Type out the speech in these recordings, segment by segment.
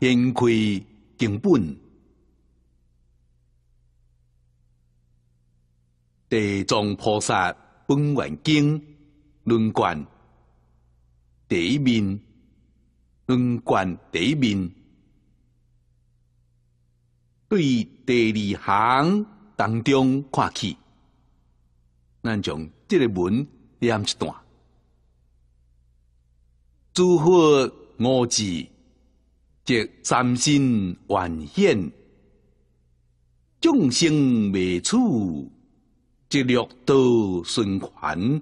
因亏经本，地藏菩萨本愿经论观地面，论观地面，对第二行当中看去，咱从这个文念一段，诸佛我字。即三心万现，众生未处即六道循环，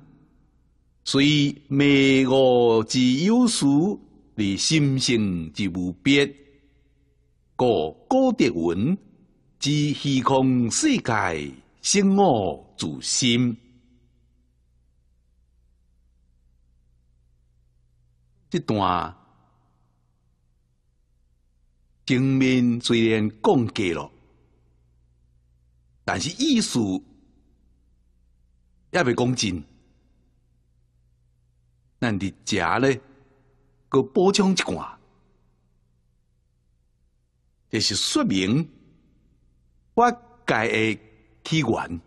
虽灭我之有数，你心性即无别。故高德云：即虚空世界，心我自心。这段。前面虽然讲假了，但是意思也未讲真。咱的食咧，搁补充一寡，这是说明我家的起源。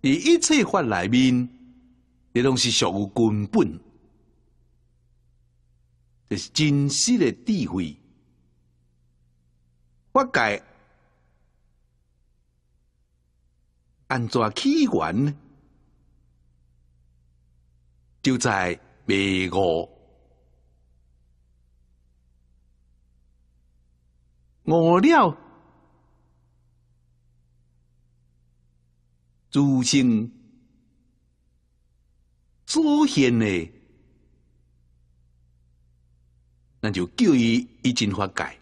伫一切法内面，这拢是属于根本。这是真实的智慧，法界安怎起源呢？就在每个我了，祖先祖先的。那就叫伊一真发解。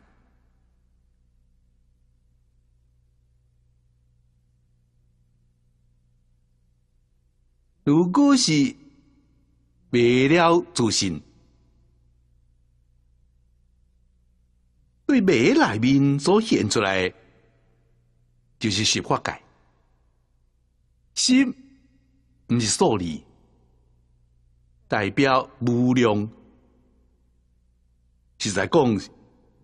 如果是没了自信，对眉内面所显出来，就是实发界。心毋是数字，代表无量。是在讲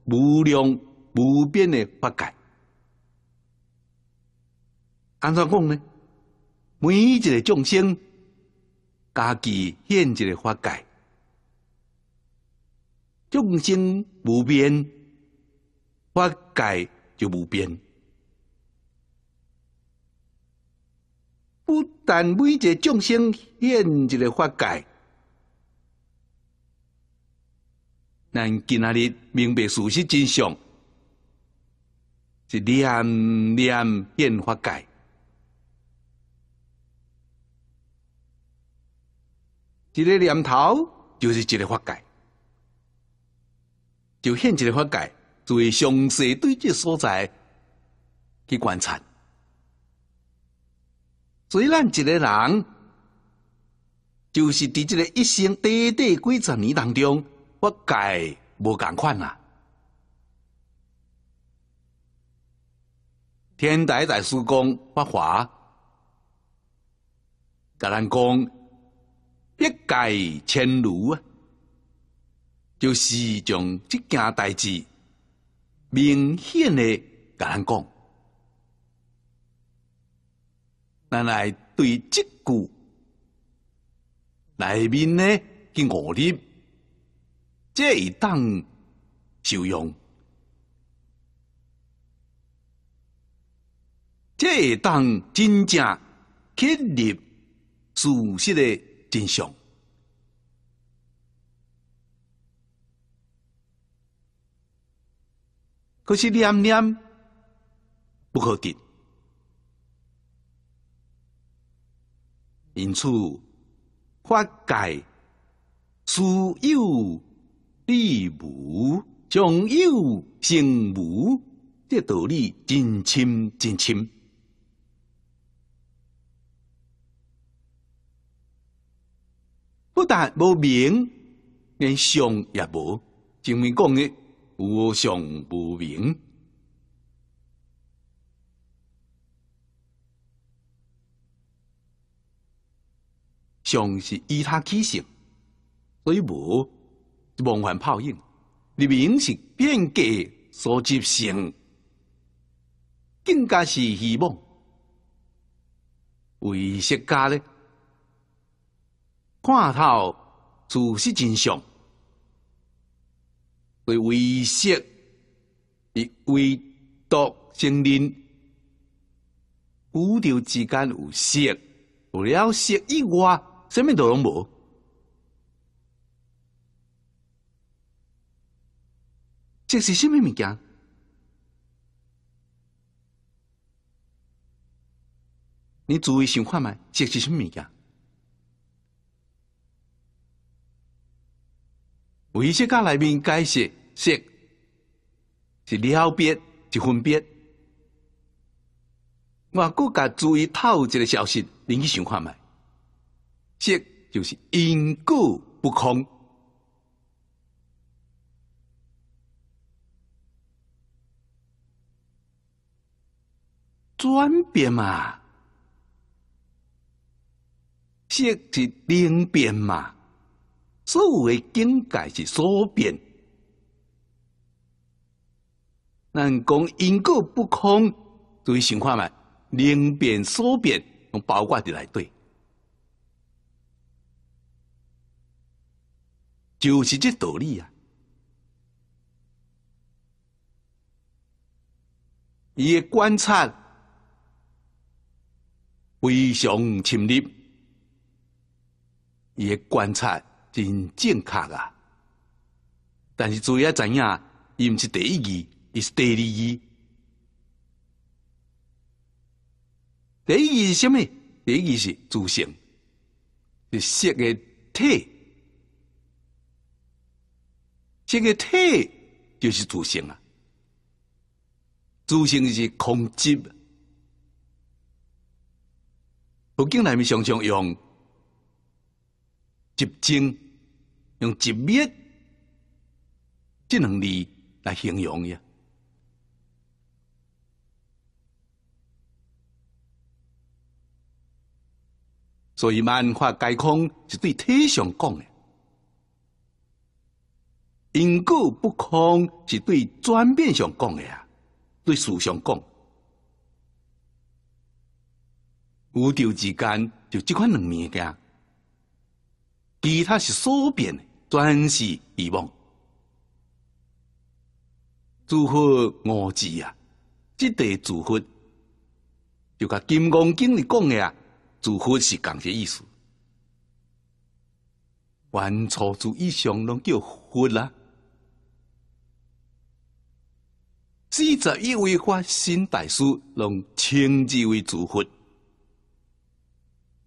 无量无边的法界，安怎讲呢？每一个众生，家己现一个法界，众生无边，法界就无边。不但每一个众生现一个法界。咱今日明白事实真相，是念念变化界，一个念头就是一个法界，就现一个法界作为详细对治所在去观察。所以咱一个人，就是伫这个一生短短几十年当中。不计无共款啊！天台大师讲不话，甲咱讲一计前路啊，就是将即件代志明显的甲咱讲。咱来对即句内面呢是恶劣。这当笑容，这当真正确立事实的真相，可是念念不可见，因此法界所有。利无，将有；生无，这道理真深真深。不但无名，连相也无。前面讲的无相无名，相是依他起性，所以无。梦幻泡影，你明是变革所结性更加是希望。为什家呢？看透就是真相。为为色，以为多精明，宇宙之间有色，除了色以外，什咪都拢无。这是什么物件？你注意想看麦，这是什么物件？韦说甲内面解释说，是了别，是分别。我骨格注意透这个消息，你去想看麦，这就是因果不空。转变嘛，色是灵变嘛，所有诶境界是所变。咱讲因果不空，注意想看嘛，灵变、所变用包括伫来对，就是这道理啊。伊个观察。非常深入，伊诶观察真正确啊！但是主要知影，伊毋是第一义，伊是第二义。第一义是虾米？第一义是诸相。是色的体，这个体就是诸相啊。诸相是空寂。究竟内面常常用“集精”、“用集灭”这两字来形容呀。所以漫画解空是对体上讲的，因果不空是对转变上讲的呀，对事上讲。宇宙之间就即款两物件，其他是所变，全是遗忘。祝福五字啊，即得祝福，就甲金刚经里讲诶啊，祝福是共个意思。原初出以上，拢叫福啦。四十一位发心大师拢称之为祝福。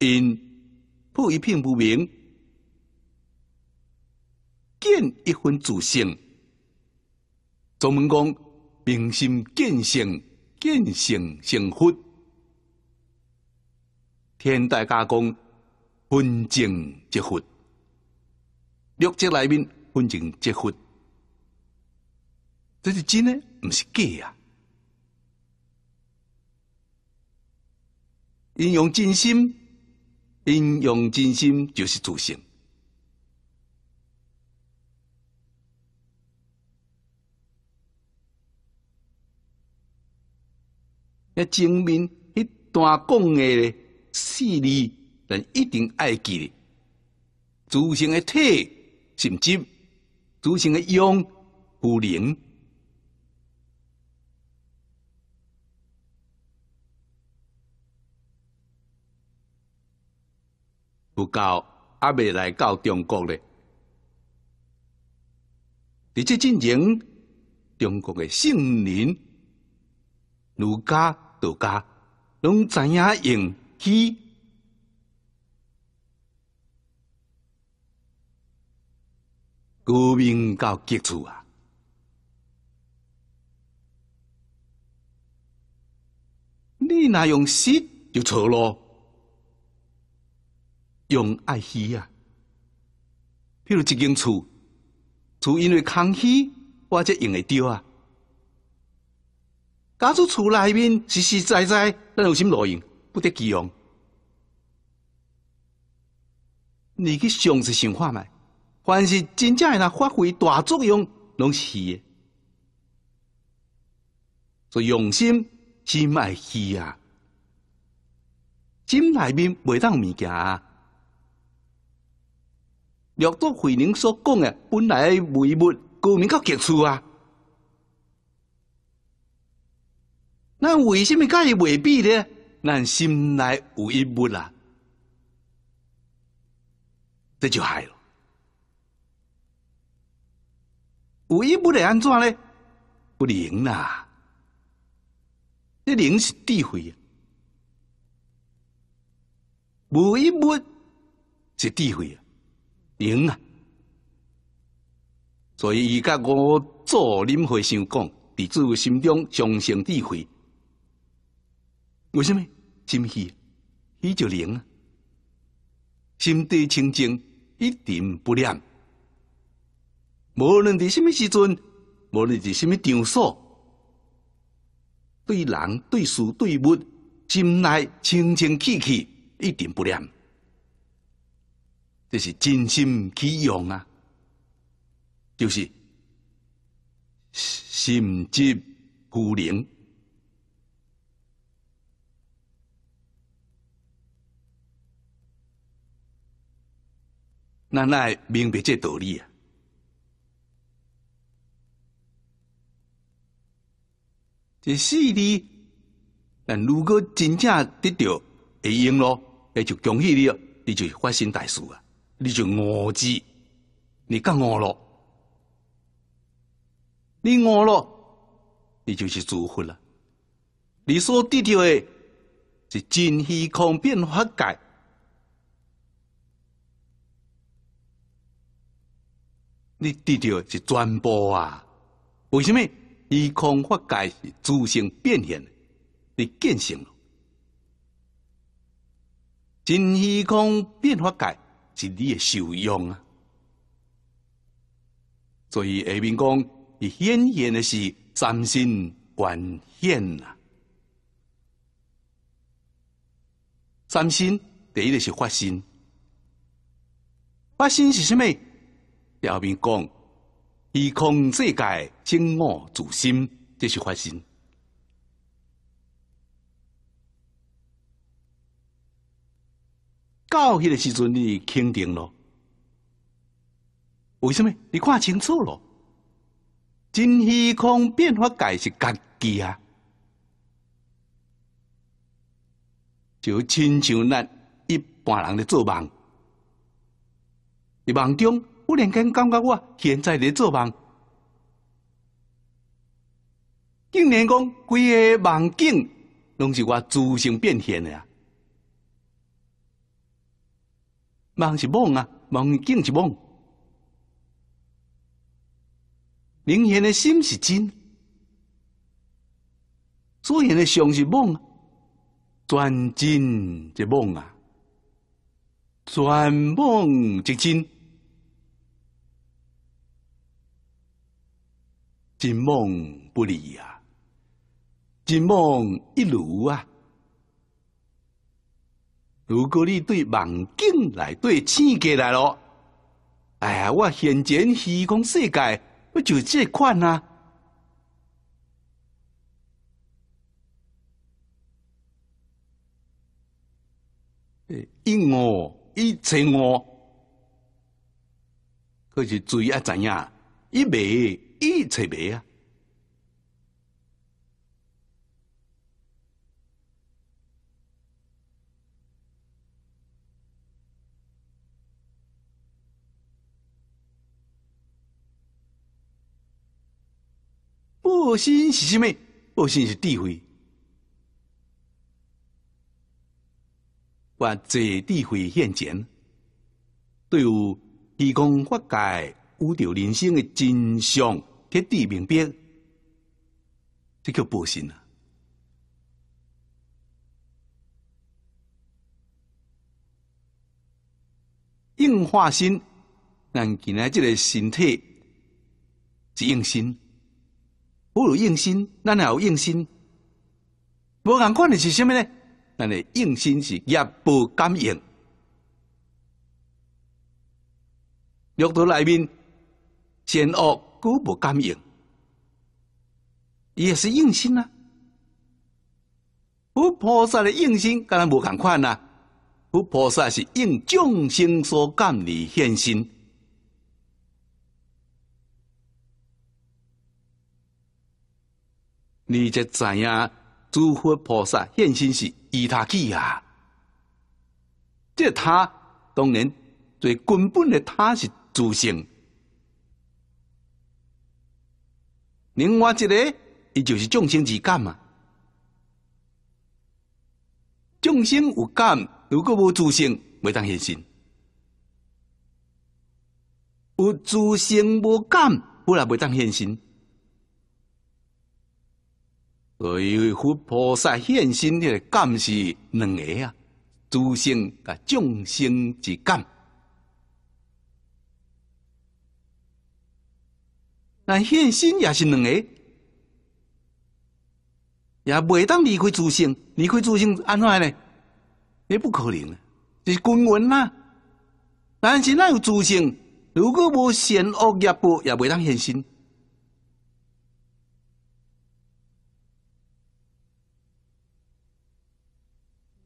因破一片无明，见一分自性。宗门公明心见性，见性成佛。天台家讲分证即佛，六界内面分证即佛。这是真呢，不是假呀！应用真心。应用真心就是自信。那证明迄段讲的四字，咱一定爱记。自信诶体是不自信诶用有灵。不教阿未来教中国咧，直这进行中国的圣人儒家道家，拢知影用气？革命到极处啊！你那用气就错咯。用爱惜啊！譬如一间厝，厝因为空虚，我才用会着啊。假如厝内面实实在在，咱有什路用？不得利用。你去想是想看麦，凡是真正诶，若发挥大作用，拢是的。所以用心，心爱惜啊！金内面袂当物件啊！六祖慧能所讲诶，本来无一物，高明到极处啊！那为虾米甲伊未比咧？咱心内有一物啊，这就系咯。有一物会安怎咧？不灵啦！这灵是智慧啊，无一物是智慧啊。灵啊！所以伊甲我做领和尚讲，弟子心中常生智慧。为什么？心虚，伊就灵啊！心地清净，一点不染。无论伫什么时阵，无论伫什么场所，对人、对事、对物，心内清清气气，一点不染。这是真心起用啊，就是心即孤灵，咱来明白这道理啊。这四字，但如果真正得到会用咯，那就恭喜你了，你就发生大事啊！你就饿饥，你更饿了，你饿了，你就去作福了。你说地条诶，是真虚空变化界，你地条是传播啊？为什么虚空法界是自性变现？你见性了，真虚空变化界。是你的修养啊！所以下面讲，是显现的是三心观现啊。三心第一个是发心，发心是啥物？下面讲，以空世界证我自心，这是发心。到迄个时阵，你肯定咯。为什么？你看清楚咯。真虚空变化界是家己啊，就亲像咱一般人咧做梦，你梦中忽然间感觉我现在咧做梦，竟然讲几个梦境拢是我自行变现的啊！梦是梦啊，梦境是梦。明贤的心是真，所贤的相是梦，转真即梦啊，转梦即真，真梦不离啊，真梦一如啊。如果你对梦境来对醒过来咯，哎呀，我现前虚空世界不就这款啊？一我一吹我，可是最爱怎样？一白一吹白啊！心是啥物？博心是智慧，我做智慧现前，对提供法界悟到人生的真相，彻底明白，这叫报心啊。应化心，咱今仔这个身体是硬心。佛有用心，咱也有用心。无共款的是什么呢？咱的用心是业报感应，六道内面善恶果报感应，伊也是用心啊。佛菩萨的用心，跟咱无共款啊。佛菩萨是用众生所感而现身。你才知影，诸佛菩萨现身是依他起啊。这他当然最根本的，他是自性。另外一个，伊就是众生之感嘛。众生有感，如果无自性，袂当现身。有自性无感，不然袂当现身。为佛菩萨现身，的感是两个啊，诸生甲众生之感。那现身也是两个，也未当离开诸生，离开诸生安怎呢？也不可能，就是空文啦。但是咱有诸生，如果无善恶业报，也未当现身。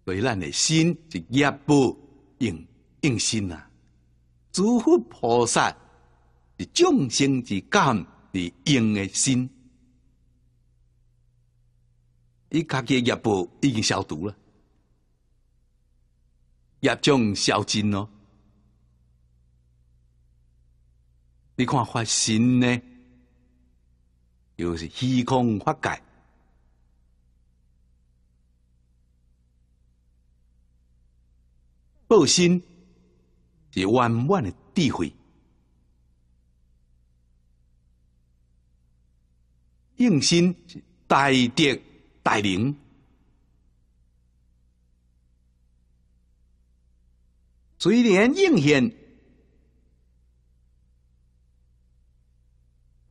所咱的心是业报，应应心啊！诸佛菩萨是众生之感，是应的心。伊家己业报已经消毒了，业障消尽咯。你看发心呢，又是虚空法界。报信是圆满的智慧，应信大德大灵，自然应现，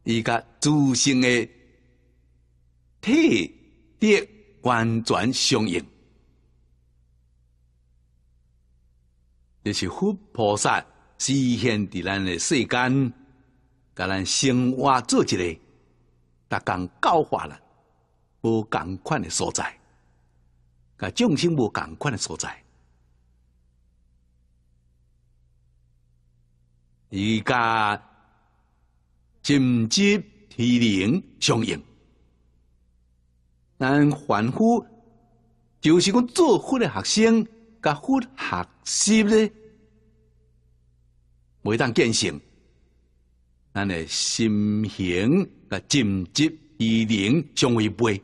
伊甲诸生的体德完全相应。就是佛菩萨示现伫咱诶世间，甲咱生活做一个，逐共教化咱无共款诶所在，甲众生无共款诶所在。依家尽职体灵相应，咱凡夫就是讲做佛诶学生。甲复学习咧，每当见成，咱诶心行甲进级以灵相违背。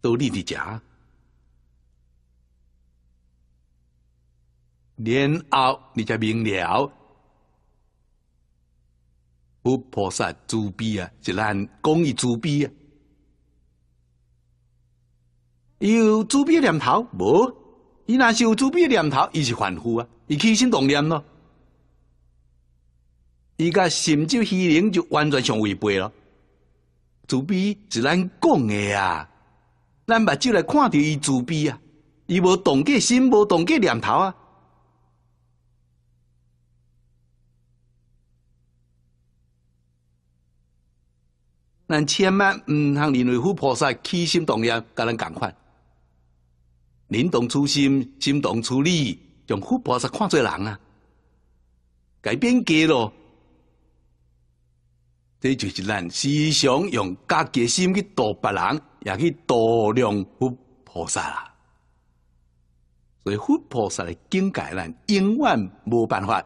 独立的家，年后你才明了。佛菩萨慈悲啊，是咱讲伊慈悲啊。有慈悲念头无？伊若是有慈悲念头，伊是凡夫啊，伊起心动念咯，伊甲心即虚灵就完全相违背咯。慈悲是咱讲诶啊，咱目睭来看着伊慈悲啊，伊无动过心，无动过念头啊。咱千万毋通认为佛菩萨起心动念跟咱共款，人动初心，心动出力，将佛菩萨看做人啊，改变家咯。这就是咱时常用己决心去度别人，也去度量佛菩萨啦。所以佛菩萨的境界，咱永远无办法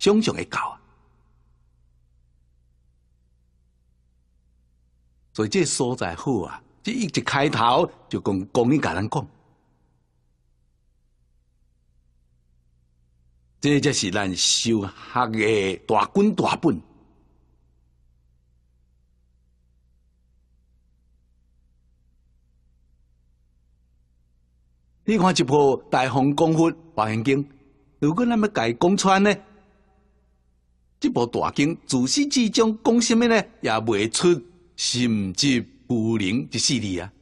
想象会到啊。在即所在好啊！即一直开头就讲公人甲人讲，这就是咱修学的大根大本。你看这部《大风功夫华严经》，如果咱要改讲穿呢，这部大经自始至终讲什么呢？也未出。甚至不灵，就是的啊。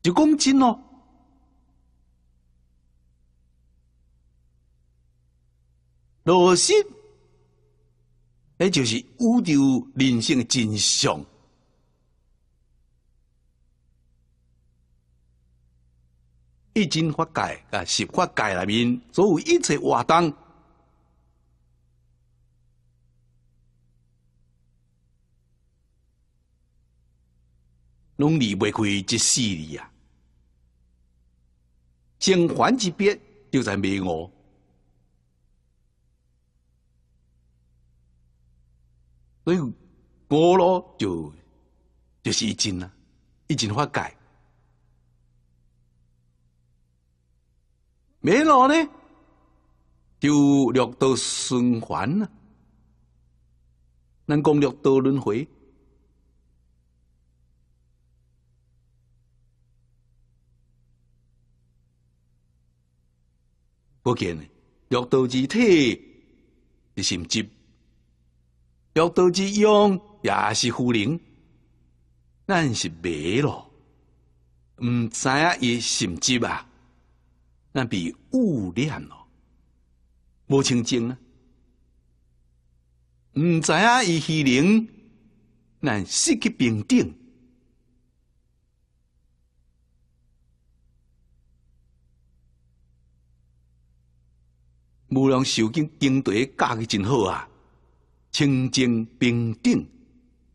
就讲真咯，老实，那就是宇宙人性真相。一经法界啊，十法界里面所有一切活动。拢离不开这四字啊。生还之别就在美恶，所以过了就就是一尽啦，一尽化改；美恶呢，就六道循环啦，咱讲六道轮回。可见，欲道之体是心执，欲道之用也是护灵，咱是迷了，毋知影伊心执啊，咱被污染了，无清净啊，毋知影伊虚灵，咱失去平等。无量寿经经题教的真好啊，清净平等，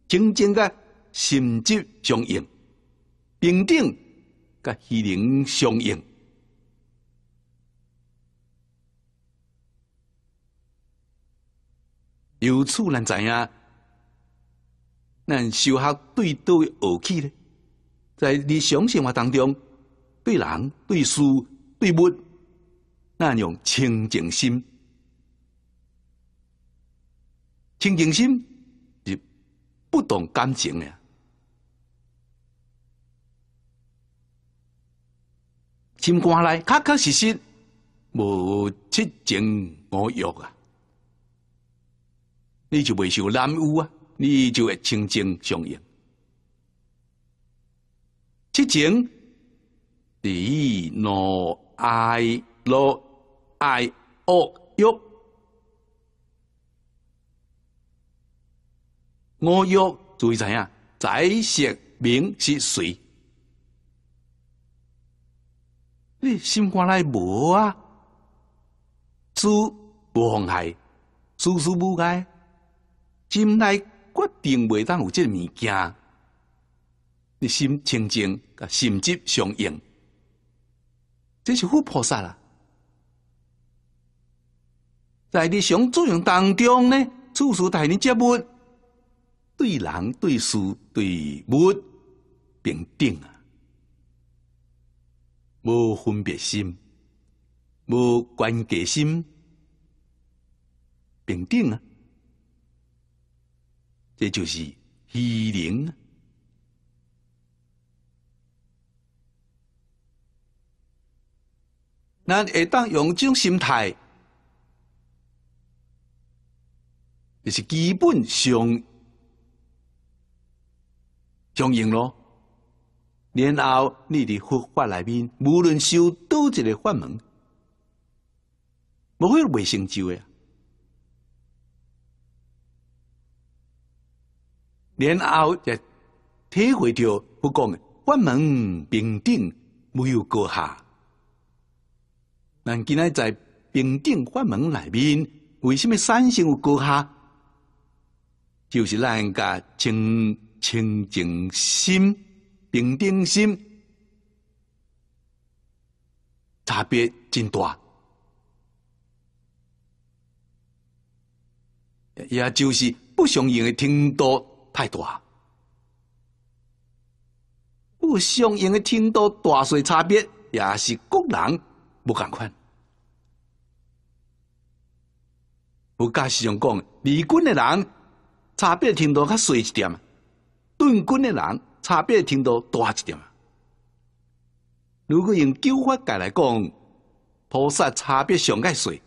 清净甲心智相应，平等甲心灵相应。由此咱知影，咱修学对道何气呢？在日常生活当中，对人、对事、对物。咱用清净心，清净心是不懂感情的，心观来，确确实实无七情五欲啊，你就未受染污啊，你就会清净相应。七情：第怒、爱、乐。爱恶欲，我欲最怎样？在色明是水，你心肝内无啊？主无妨害，事事无碍，心内决定袂当有这物件。你心清净，甲心即相应，这是佛菩萨啦。在日常作用当中呢，处处待你接物，对人对事对物平等啊，无分别心，无关格心，平等啊，这就是虚灵啊。咱会当用种心态。就是基本上，相应咯。然后你的佛法里面，无论修多一个法门，不会未成就的。然后也体会到，佛讲法门平等，没有高下。那今仔在平等法门里面，为什么三生有高下？就是咱个清清净心、平等心差别真大，也就是不相应的天道太大，不相应的天道大小差别也是各人不共款。我假使用讲离军的人。差别程度较细一点，钝阮的人差别程度大一点。如果用九法界来讲，菩萨差别上解细，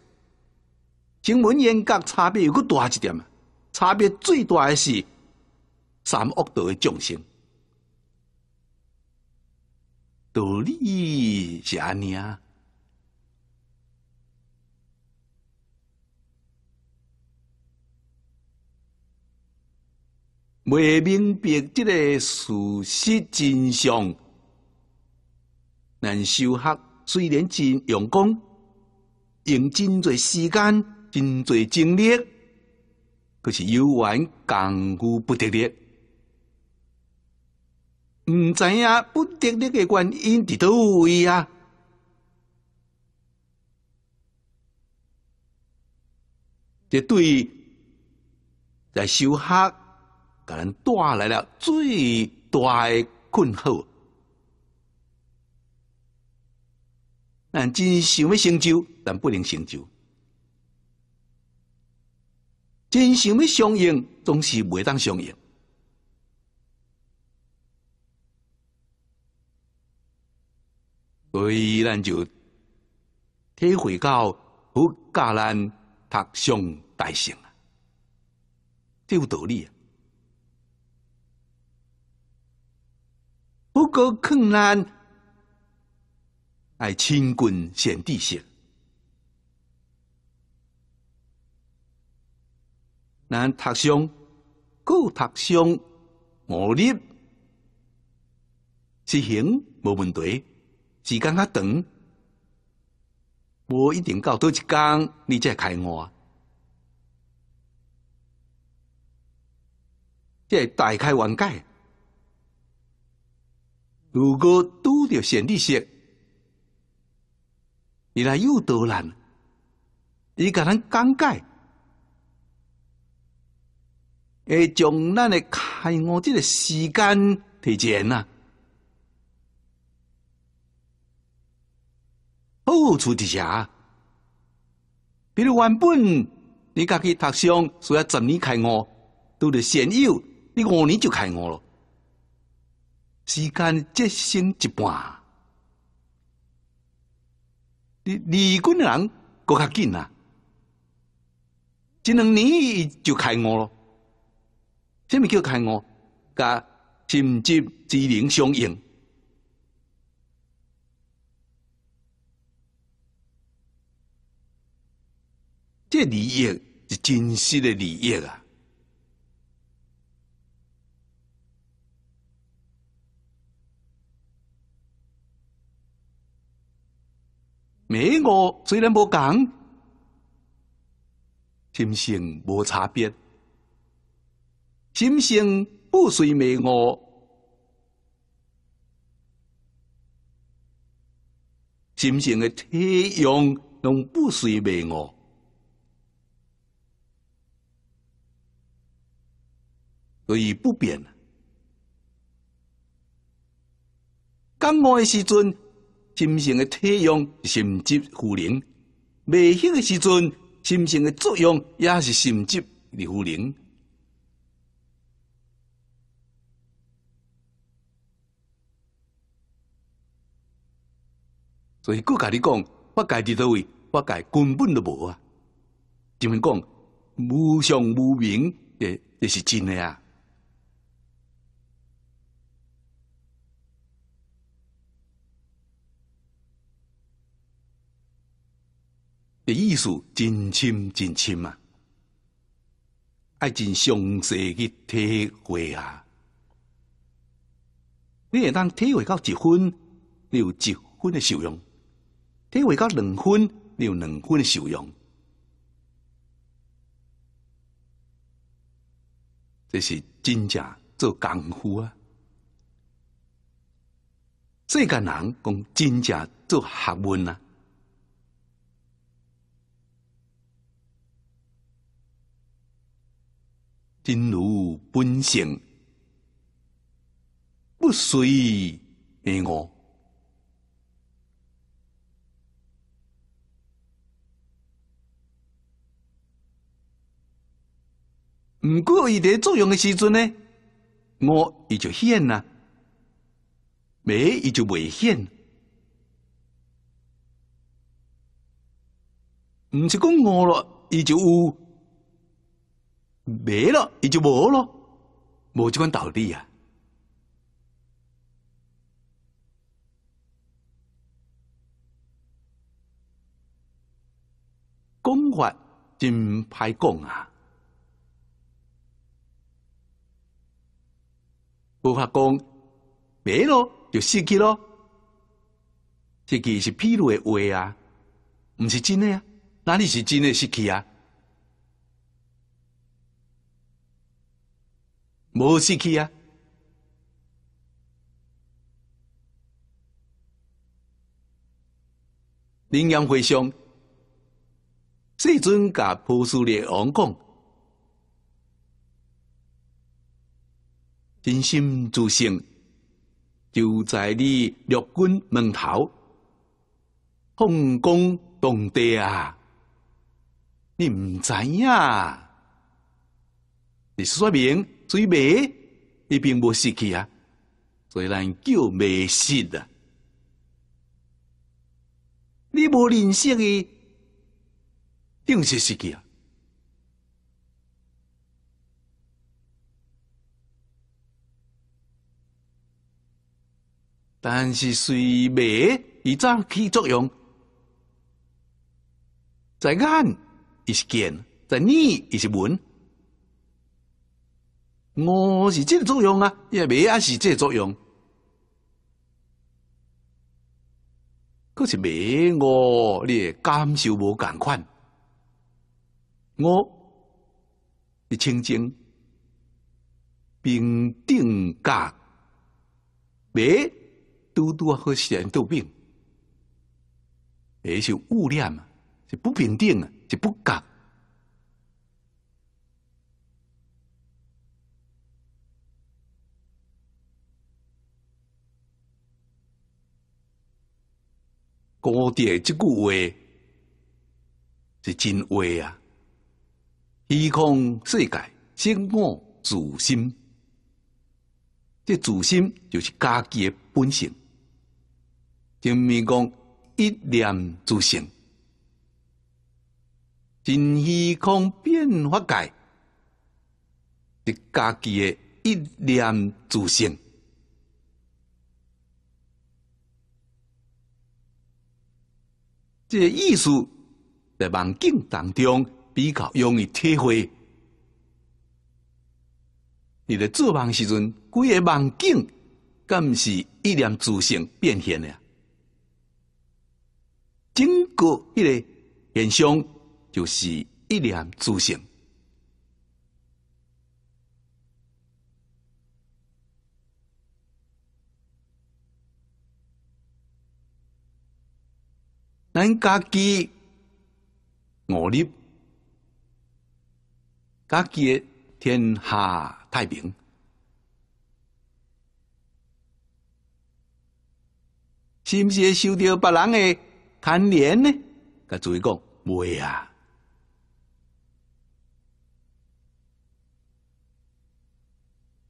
经文严格差别又过大一点。差别最大的是三恶道的众生，道理是安尼啊。未明白即个事实真相，咱修学。虽然真用功，用真侪时间、真侪精力，可是有缘功夫不得力。唔知影不得力嘅原因伫倒位啊！这对在修学。带来了最大的困惑。咱真想欲成就，但不能成就；真想欲相应，总是未当相应。所以，咱就体会到佛教咱读上大成啊，这有道理啊。不过困难，要千军先地行。咱读上，够读上，磨练，执行无问题。时间较长，无一定教多一天，你才开我。即系大开眼界。如果拄着上利息，伊来又多难，伊甲咱讲解，会将咱的开悟这个时间提前呐，好处在啥？比如原本你家己读上，需要十年开悟，拄着现有，你五年就开悟了。时间节省一半，离离军的人更较紧啊！这两年就开我了，这么叫开我？噶心智之能相应，这利益是真实的利益啊！美恶虽然无讲，心性无差别，心性不随美恶，心性的体用拢不随美我。所以不变。讲我的时阵。心性的体用是心即附灵，未迄的时阵，心性的作用也是心即附灵。所以，我甲你讲，我家己倒位，我家根本都无啊。前面讲无相无名，也也是真诶啊。意思真深，真深啊！爱真详细去体会啊！你会当体会到一分，你有一分的受用；体会到两分，你有两分的受用。这是真正做功夫啊！世间人讲真正做学问啊！心如本性，不随你我。唔过伊在作用的时阵呢，我伊就现啦，迷伊就未现。唔是讲饿咯，伊就有。没了，伊就无了，无即款道理啊！讲话真歹讲啊！无法讲，没了就失去咯，失去是譬如诶话啊，唔是真诶啊，哪里是真诶失去啊？无死去啊！林阳回尚，世尊甲婆娑列王讲：真心自信就在你六根门头，奉公当地啊！你唔知呀？你说明？水未，伊并无失去啊，所以咱叫未失啊。你无认识伊，定是失去啊。但是水未，伊怎起作用，在眼伊是见，在耳伊是闻。我是这个作用啊，也没啊是这个作用。可是没我，你感受无同款。我你清净平定觉，没多多和现多病，那是污染啊，是不平等啊，是不觉。高第即句话是真话啊！虚空世界，真我自心。这自心就是家己的本性，就面讲一念自性。真虚空变化界，是家己的一念自性。这艺术在梦境当中比较容易体会。你在做梦时阵，几个梦境，敢不是一念之心变现的？整个一个现象，就是一念之心。咱家己我立，家诶，天下太平，是毋是会受到别人诶牵连呢？甲注意讲，袂啊。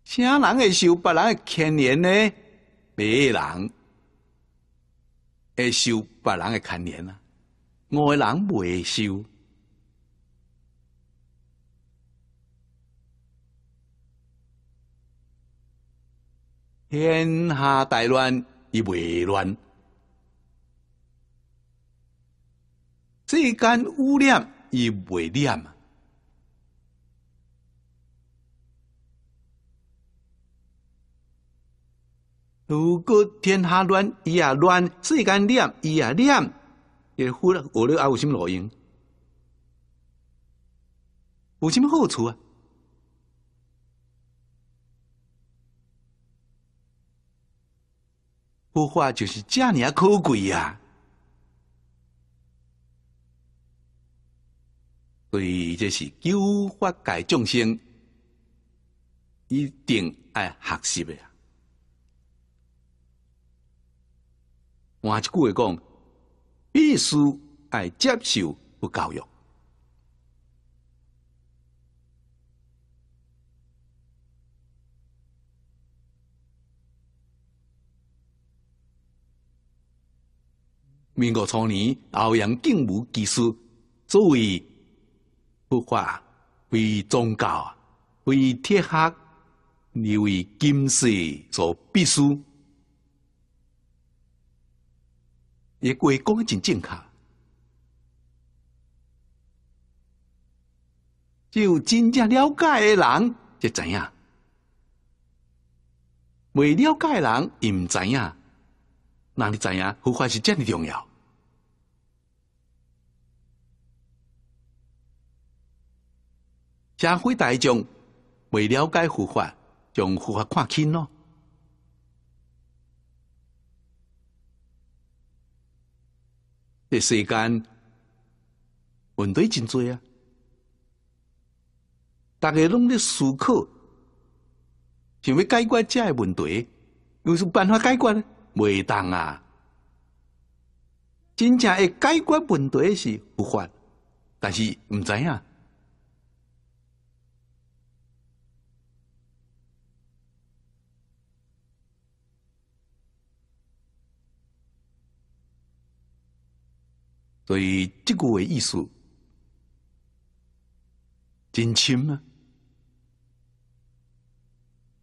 啥人会受别人诶牵连呢？别人。会受别人嘅牵连啊！我人不会受。天下大乱，伊未乱；世间污念，伊未念啊！如果天下乱，伊也乱；世间念，伊也念。也忽了，我了，还有什么路用？有甚么好处啊？佛法就是这么可贵呀！所以这是救法界众生，一定爱学习的。换一句话讲，必须爱接受不教育。民国初年，欧阳敬武技师作为佛法为宗教、为天下、为金石所必须。也过讲真正确，只有真正了解的人则知影，未了解的人伊毋知影，那伊知影佛法是真尼重要。社会大众未了解佛法，将佛法看轻咯。这世间问题真多啊！大家拢在思考，想要解决这问题，有什办法解决？未当啊！真正会解决问题的是佛法，但是唔知影。所以这句话意思，真深啊，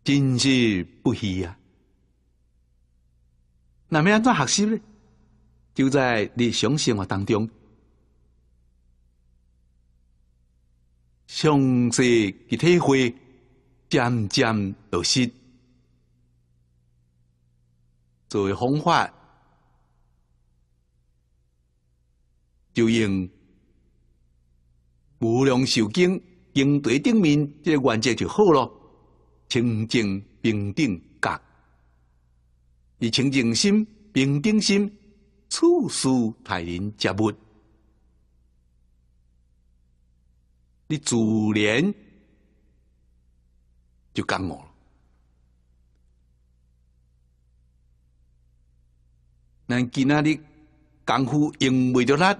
真是不虚啊。那么安怎学习呢？就在日常生活当中，详细去体会，渐渐落实，做方法。就用无量寿经经题顶面即个原则就好咯，清净平等觉，以清净心、平等心处事待人接物，你自然就感悟了。那今仔日功夫用未着力。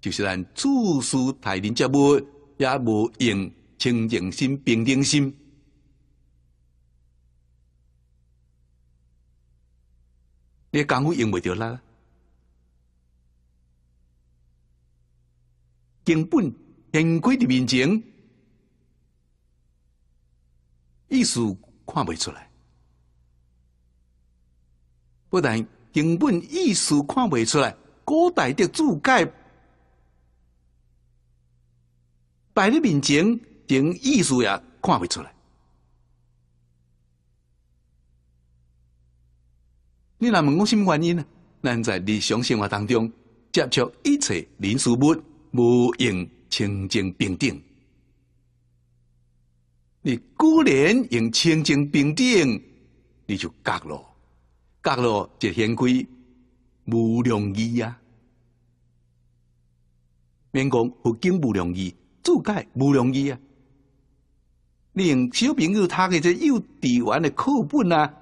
就是咱处事待人接物，也无用清净心、平等心，你功夫用未着啦。根本现规的面前，意思看未出来；不但根本意思看未出来，古代的注解。摆在面前，连艺术也看不出来。你那问我什么原因呢？咱在日常生活当中接触一切人事物，无用清清平等。你固然用清清平等，你就夹了，夹了就显贵，不容易啊！免讲不精不容易。注解不容易啊！你小朋友读的这幼稚园的课本啊，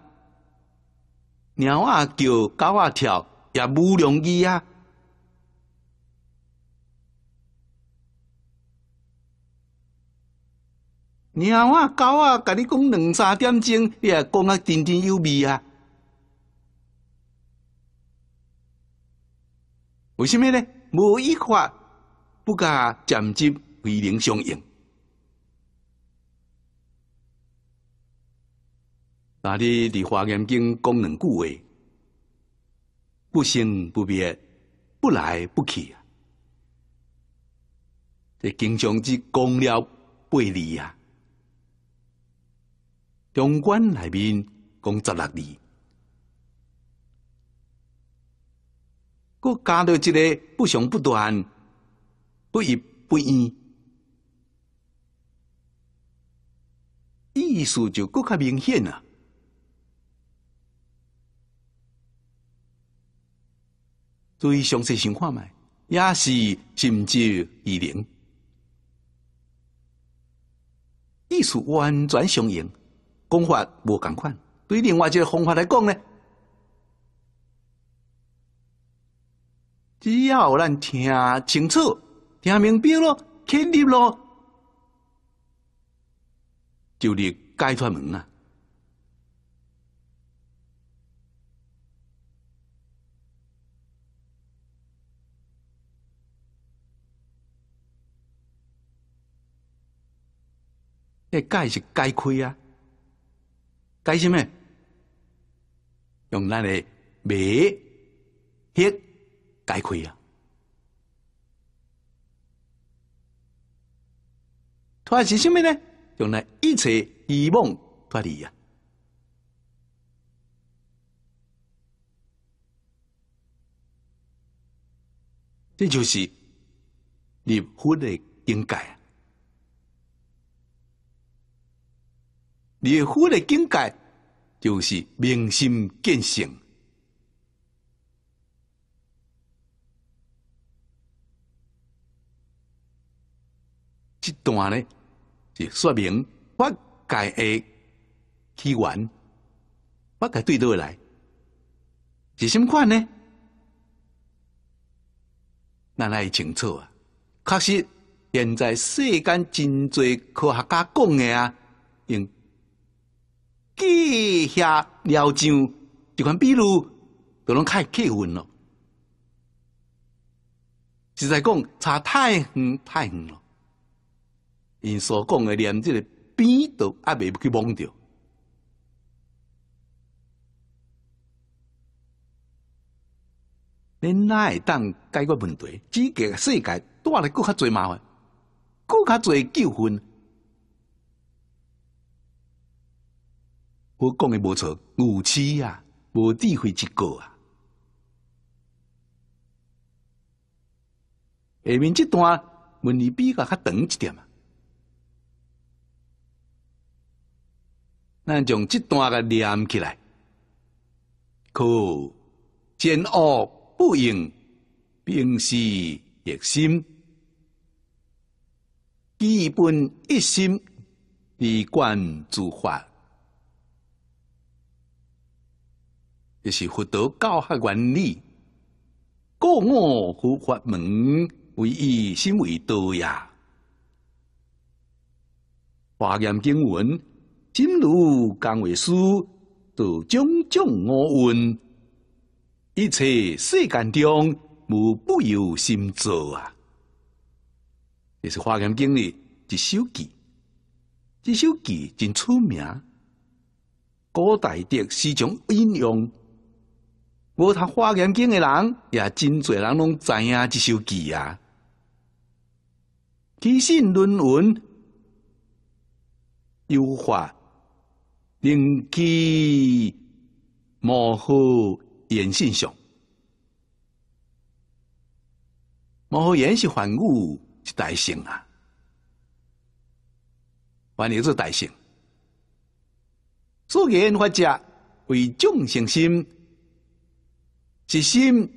猫啊叫，狗啊跳，也不容易啊。猫啊狗啊，甲你讲两三点钟，也讲啊津津有味啊。为什么呢？无一法不加奖金。非能相应。那您伫华严经》讲两句话：不生不灭，不来不去啊！这经常只讲了八字啊，中观内面讲十六字，搁加到一个不生不断，不一不异。意思就更加明显了。注意详细想看卖，也是尽皆异灵，意思完全相应，功法无共款。对另外一个方法来讲呢，只要咱听清楚、听明白了，肯定咯。就你街出门啊？这解是解开啊？解什么？用咱的眉、眼解开啊？图案是什么呢？将来一切欲望脱离啊，这就是入佛的境界入佛的境界就是明心见性。这段呢。是说明我该的起源，我该对倒来是甚款呢？咱来清楚啊！确实，现在世间真侪科学家讲的啊，用记下了伤，就款比如都拢太气愤了。实在讲，差太远太远了。你所讲的连这个边都还未去摸着，恁哪会当解决问题？只个世界带来更较侪麻烦，更较侪纠纷。我讲的无错，牛市啊，无智慧即过啊。下面这段问题比较较长一点啊。咱将这段个念起来，可见恶不应，平息一心，基本一心，以观诸法，也是佛陀教学原理，过恶护法门，为以心为道呀，《华严经文》。心如钢为师，得种种我稳；一切世间中，无不由心造啊！这是花言经的一首偈，这首偈真出名，古代的诗种引用。无读花言经的人，也真侪人拢知影这首偈啊。提信论文，优化。灵机莫好言，心上莫好言是凡物，是大圣啊！凡物是大圣，诸言法者为众生心，一心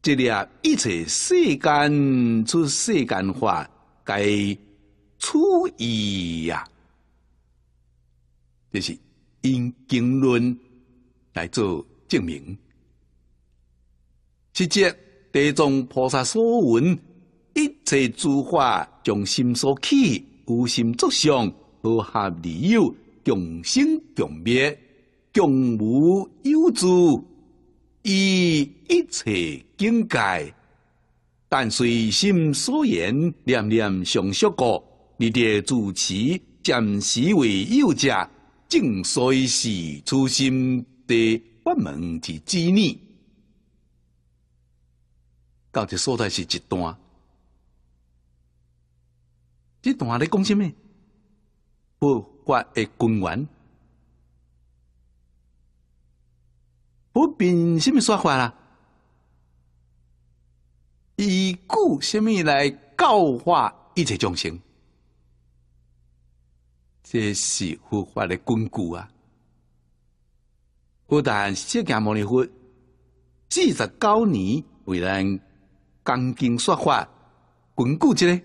即了一切世间，出世间法该处矣呀！就是用经论来做证明，七节地藏菩萨所闻，一切诸法从心所起，无心作相，无合理有，共生共灭，共无有住，以一切境界，但随心所言，念念常说过，汝的主持，暂时为有者。正所以是初心的不门之机逆，到底说的是一段，这段在讲什么？佛法的根源，不凭什么说法啦，以故什么来教化一切众生？这是佛法的根据啊！不但释迦牟尼佛四十九年为咱讲经说法，根据之呢，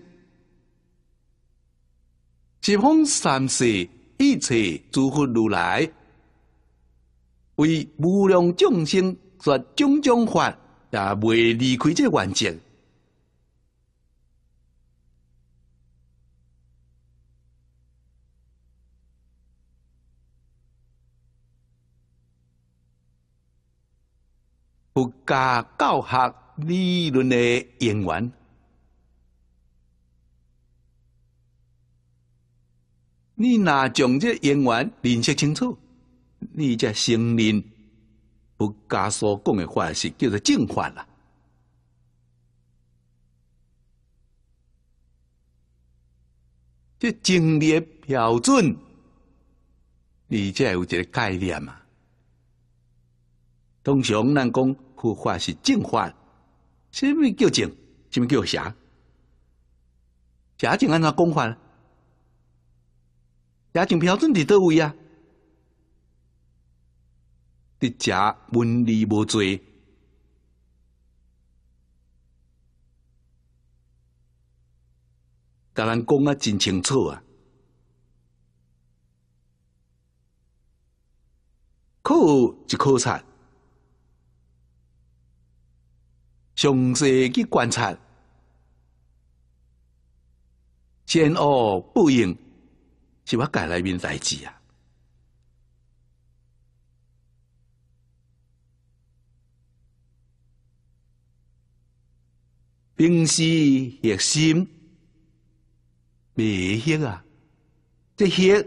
十方三世一切诸佛如来为无量众生说种种法，也未离开这原则。佛家教学理论的因缘。你拿将这因缘认识清楚，你才承认佛家所讲的法是叫做正法啦。这正念标准，你这有一个概念啊。通常人讲佛法是正法，啥物叫正？啥物叫邪？邪正安怎讲法？邪正标准伫倒位啊？伫邪文理无罪。甲咱讲啊真清楚啊。考一考啥？详细去观察，煎熬不应是我家内面代志啊。冰丝热心，未血啊，这血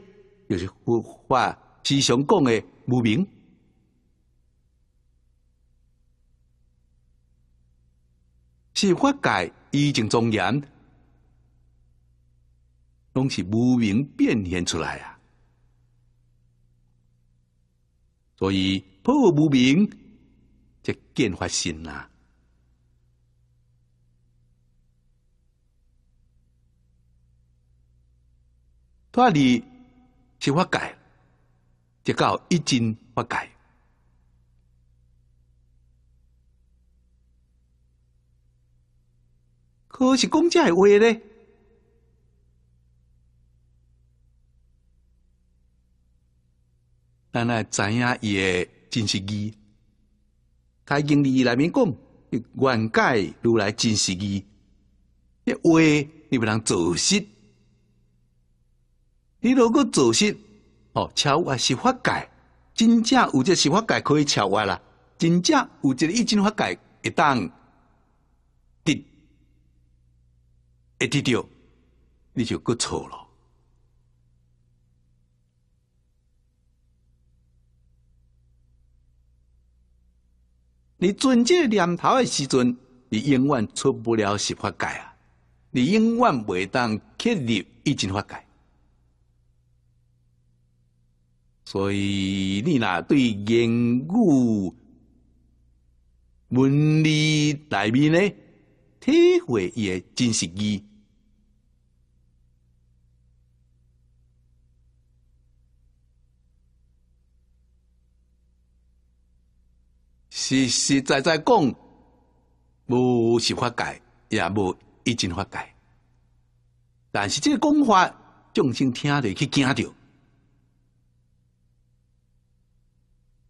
就是佛法时常讲的无明。是法界已经庄严，拢是无明变现出来啊！所以破无明，就见法性啦。脱离是法界，即到一真法界。可是讲家的话呢？咱来知影伊的真实义。开经理伊内面讲，原解如来真实义，一话你不通造实。你如果造实，哦，超越是发解，真正有这实法解可以超越啦，真正有这一经发解会当。一丢丢，你就够错了。你存这念头的时，阵你永远出不了十法界啊！你永远袂当进入一真法界。所以你那对言语文字里面呢，体会也真实义。实实在在讲，无是法界，也无一真法界。但是这个讲法，众生听着去惊着，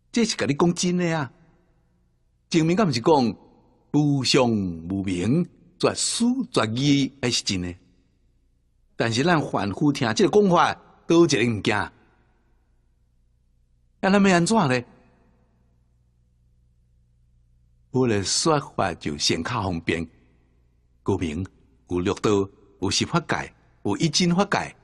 这是跟你讲真的啊！证明敢毋是讲无相无明，绝思绝意，还是真的。但是咱反复听这个讲法，都一个唔惊。啊，咱要安怎呢？我的说法就上较方便，高明有六道，有十法界，有一真法界，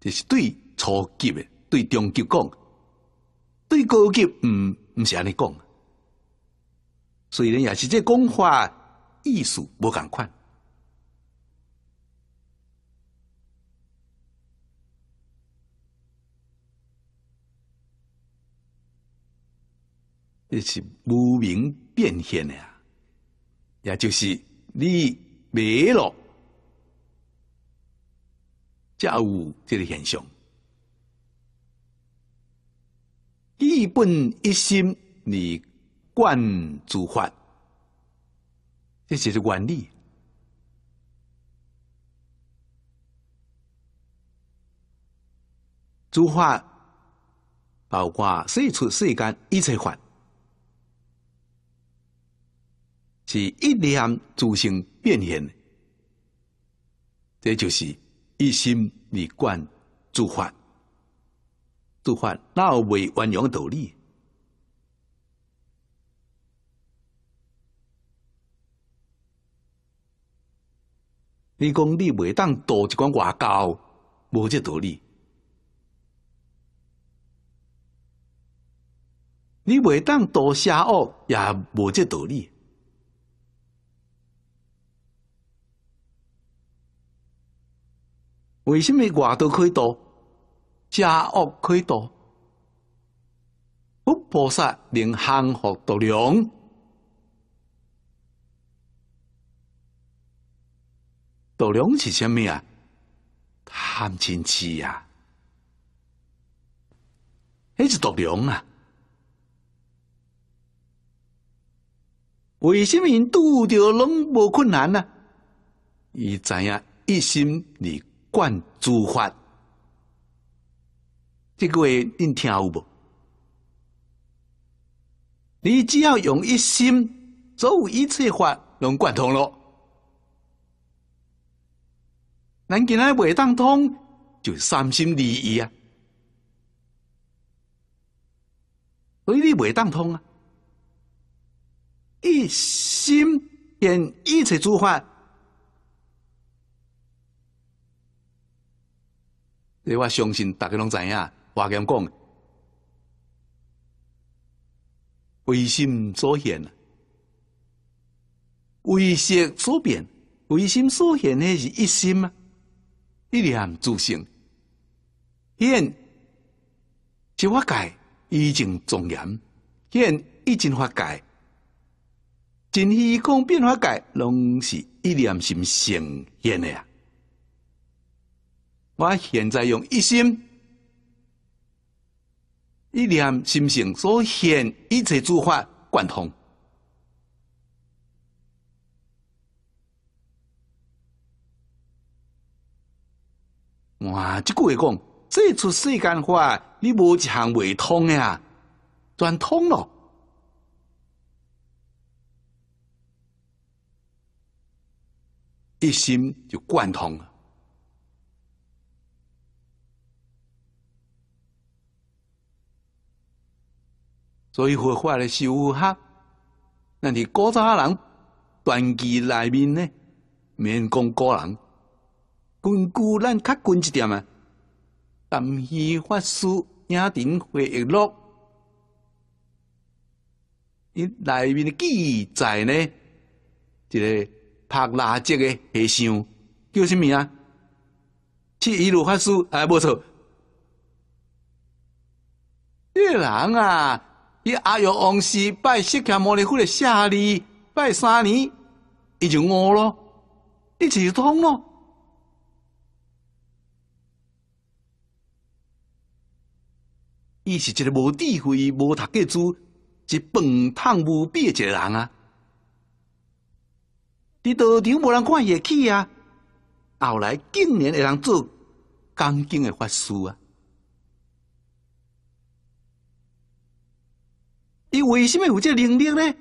这是对初级的，对中级讲，对高级唔唔是安尼讲，虽然也是这讲法意思无同款。这是无名变现的呀，也就是你迷了，才有这个现象。一本一心，你观诸法，这就是原理。诸法包括谁出世间一切法。是一念自性变现，这就是一心二观诸法，诸法哪会运的道理？你讲你袂当度一寡外交，无即道理；你袂当度邪恶，也无即道理。为什么外道可以多，家恶可以佛菩萨能行何度量？度量是啥物啊？贪嗔痴啊，还是度量啊？为什么遇到拢无困难呢？伊知影一心二管诸法，这个恁听有不？你只要用一心，有一切法能贯通了。咱今仔未当通，就三心二意啊。所以你未当通啊，一心见一切诸法。这我相信大家拢知影，话咁讲，唯心所现，唯识所变，唯心所现的是一心啊，一念自性。现即我界，已经庄严；现已经化界，真虚空变化界，拢是一念心性现的呀。我现在用一心一念心性，所现一切诸法贯通。哇，即句话讲，这出世间话你无一项未通啊，全通咯。一心就贯通了。所以佛法咧修学，咱是古早人，传奇内面呢，免讲古人，根故咱较近一点啊。但溪法师雅典会录，伊内面记载呢，一个拍垃圾个和尚叫什么啊？七一路法师哎，无错，这人啊。伊阿玉王师拜释迦摩尼佛的舍利，拜三年，伊就饿了，伊就痛了。伊是一个无智慧、无读过书、一笨、通比的一个人啊！伫道场无人看会去啊，后来竟然会通做钢筋的法师啊！伊为什么有这能力呢？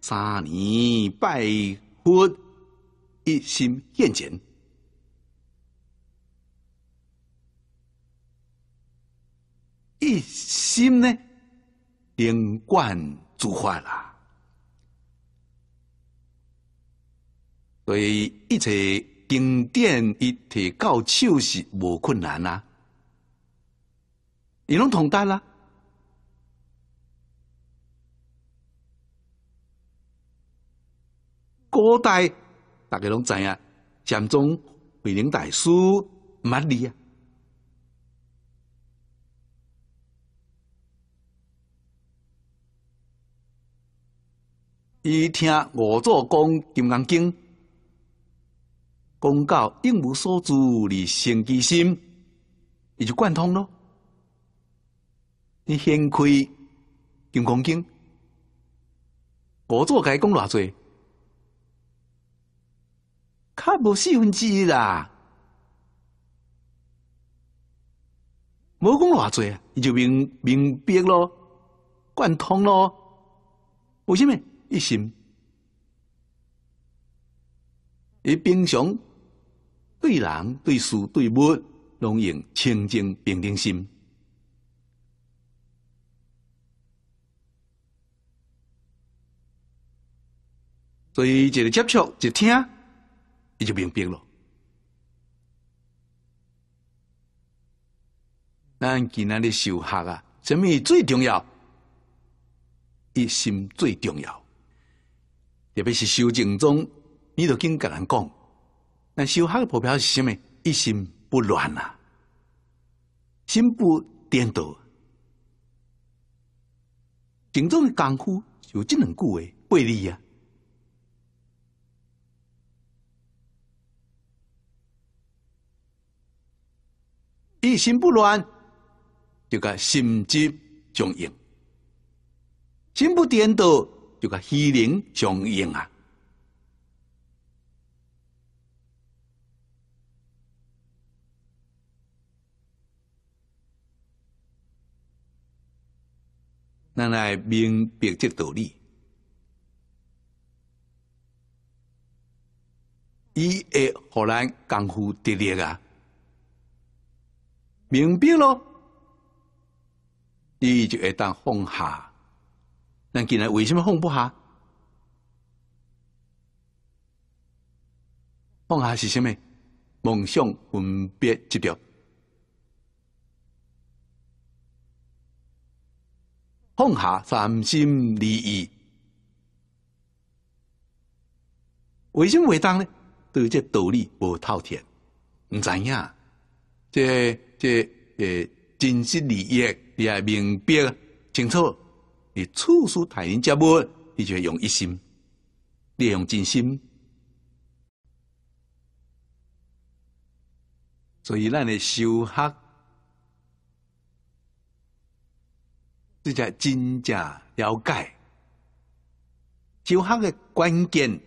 三年拜佛，一心向前，一心呢，灵观诸化啦，对一切经典一提到手是无困难啦，你能同担啦。古代大家拢知影，禅宗慧能大师蛮厉啊。伊听五祖讲金刚经，讲到应无所住而生其心，伊就贯通咯。你先开金刚经，五祖该讲偌济。较无四分之一啦，无讲偌济啊，伊就明明白咯，贯通咯，为什么一心？伊平常对人对事对物，拢用清净平等心，所以一个接触一听。伊就明冰咯。咱今仔日修学啊，什么最重要？一心最重要。特别是修正中，你着跟甲人讲，那修学的目标是啥物？一心不乱啊，心不颠倒。正宗的功夫有这两句诶，背字啊。一心不乱，就个心机相应；心不颠倒，就个心灵相应啊。咱来明白这道理，伊会互咱功夫得力啊？明白喽，你就会当放下。那既然为什么放不下？放下是什么？梦想分别执着，放下三心二意。为什么会当呢？对这道理无透彻，唔知影。这这诶，真实利益你也明白清楚，你处处待人接物，你就用一心，你用真心。所以，咱咧修学，这才真正了解。修学的关键，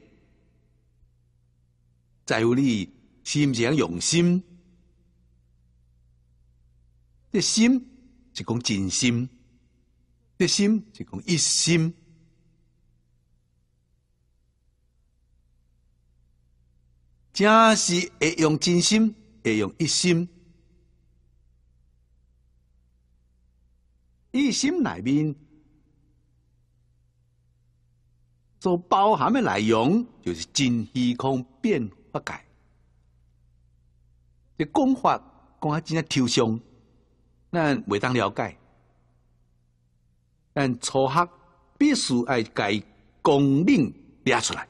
在于是心上用心。的心，是讲真心；的心，是讲一心。正是会用真心，会用一心。一心内面所包含的内容，就是真虚空变不改。这讲法讲啊，真正抽象。咱未当了解，但初学必须爱伊功能掠出来。